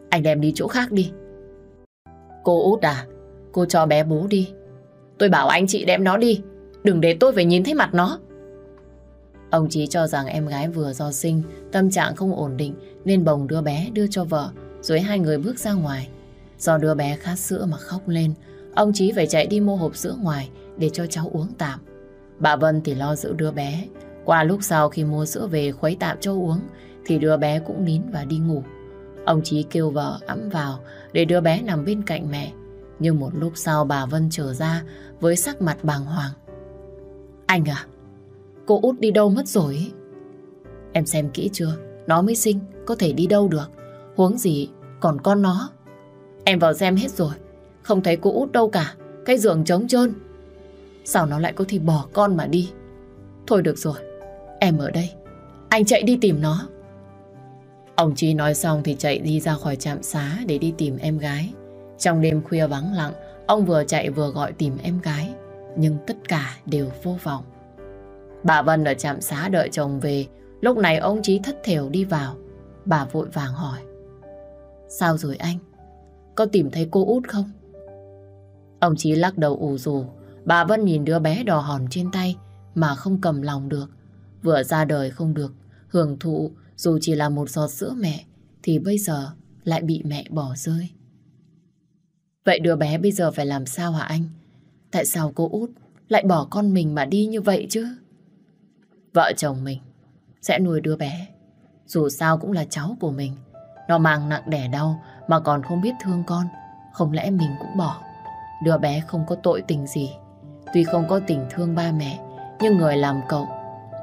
Anh đem đi chỗ khác đi. Cô út à, cô cho bé bố đi. Tôi bảo anh chị đem nó đi, đừng để tôi phải nhìn thấy mặt nó. Ông Chí cho rằng em gái vừa do sinh, tâm trạng không ổn định nên bồng đưa bé đưa cho vợ, rồi hai người bước ra ngoài. Do đứa bé khát sữa mà khóc lên, ông Chí phải chạy đi mua hộp sữa ngoài để cho cháu uống tạm. Bà Vân thì lo giữ đứa bé. Qua lúc sau khi mua sữa về khuấy tạm cho uống thì đứa bé cũng nín và đi ngủ. Ông Chí kêu vợ ẵm vào để đứa bé nằm bên cạnh mẹ. Nhưng một lúc sau bà Vân trở ra với sắc mặt bàng hoàng. Anh à, cô út đi đâu mất rồi? Em xem kỹ chưa? Nó mới sinh, có thể đi đâu được. Huống gì còn con nó. Em vào xem hết rồi, không thấy cô út đâu cả, cái giường trống trơn. Sao nó lại có thể bỏ con mà đi Thôi được rồi Em ở đây Anh chạy đi tìm nó Ông Chi nói xong thì chạy đi ra khỏi trạm xá Để đi tìm em gái Trong đêm khuya vắng lặng Ông vừa chạy vừa gọi tìm em gái Nhưng tất cả đều vô vọng Bà Vân ở trạm xá đợi chồng về Lúc này ông Chí thất thểu đi vào Bà vội vàng hỏi Sao rồi anh? Có tìm thấy cô út không? Ông Chí lắc đầu ủ rù Bà vẫn nhìn đứa bé đỏ hòn trên tay mà không cầm lòng được. Vừa ra đời không được, hưởng thụ dù chỉ là một giọt sữa mẹ thì bây giờ lại bị mẹ bỏ rơi. Vậy đứa bé bây giờ phải làm sao hả anh? Tại sao cô út lại bỏ con mình mà đi như vậy chứ? Vợ chồng mình sẽ nuôi đứa bé. Dù sao cũng là cháu của mình. Nó mang nặng đẻ đau mà còn không biết thương con. Không lẽ mình cũng bỏ. Đứa bé không có tội tình gì. Tuy không có tình thương ba mẹ, nhưng người làm cậu,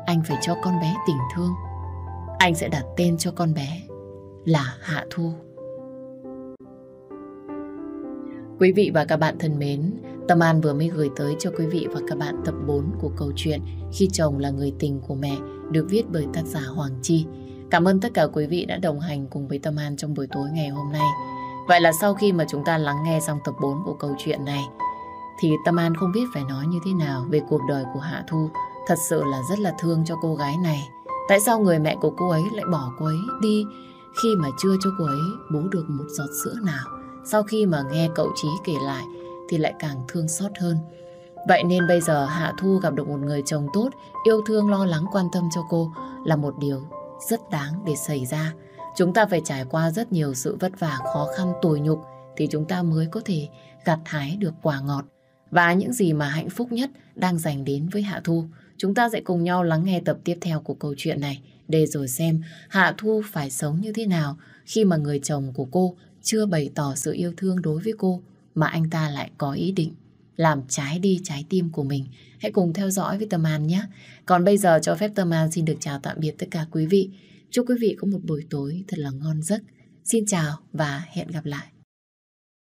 anh phải cho con bé tình thương. Anh sẽ đặt tên cho con bé là Hạ Thu. Quý vị và các bạn thân mến, Tâm An vừa mới gửi tới cho quý vị và các bạn tập 4 của câu chuyện Khi chồng là người tình của mẹ được viết bởi tác giả Hoàng Chi. Cảm ơn tất cả quý vị đã đồng hành cùng với Tâm An trong buổi tối ngày hôm nay. Vậy là sau khi mà chúng ta lắng nghe xong tập 4 của câu chuyện này, thì Tâm An không biết phải nói như thế nào về cuộc đời của Hạ Thu. Thật sự là rất là thương cho cô gái này. Tại sao người mẹ của cô ấy lại bỏ cô ấy đi khi mà chưa cho cô ấy bú được một giọt sữa nào? Sau khi mà nghe cậu Trí kể lại thì lại càng thương xót hơn. Vậy nên bây giờ Hạ Thu gặp được một người chồng tốt, yêu thương lo lắng quan tâm cho cô là một điều rất đáng để xảy ra. Chúng ta phải trải qua rất nhiều sự vất vả, khó khăn, tồi nhục thì chúng ta mới có thể gặt hái được quả ngọt và những gì mà hạnh phúc nhất đang dành đến với Hạ Thu. Chúng ta sẽ cùng nhau lắng nghe tập tiếp theo của câu chuyện này để rồi xem Hạ Thu phải sống như thế nào khi mà người chồng của cô chưa bày tỏ sự yêu thương đối với cô mà anh ta lại có ý định làm trái đi trái tim của mình. Hãy cùng theo dõi với Tâm An nhé. Còn bây giờ cho phép Tâm An xin được chào tạm biệt tất cả quý vị. Chúc quý vị có một buổi tối thật là ngon giấc. Xin chào và hẹn gặp lại.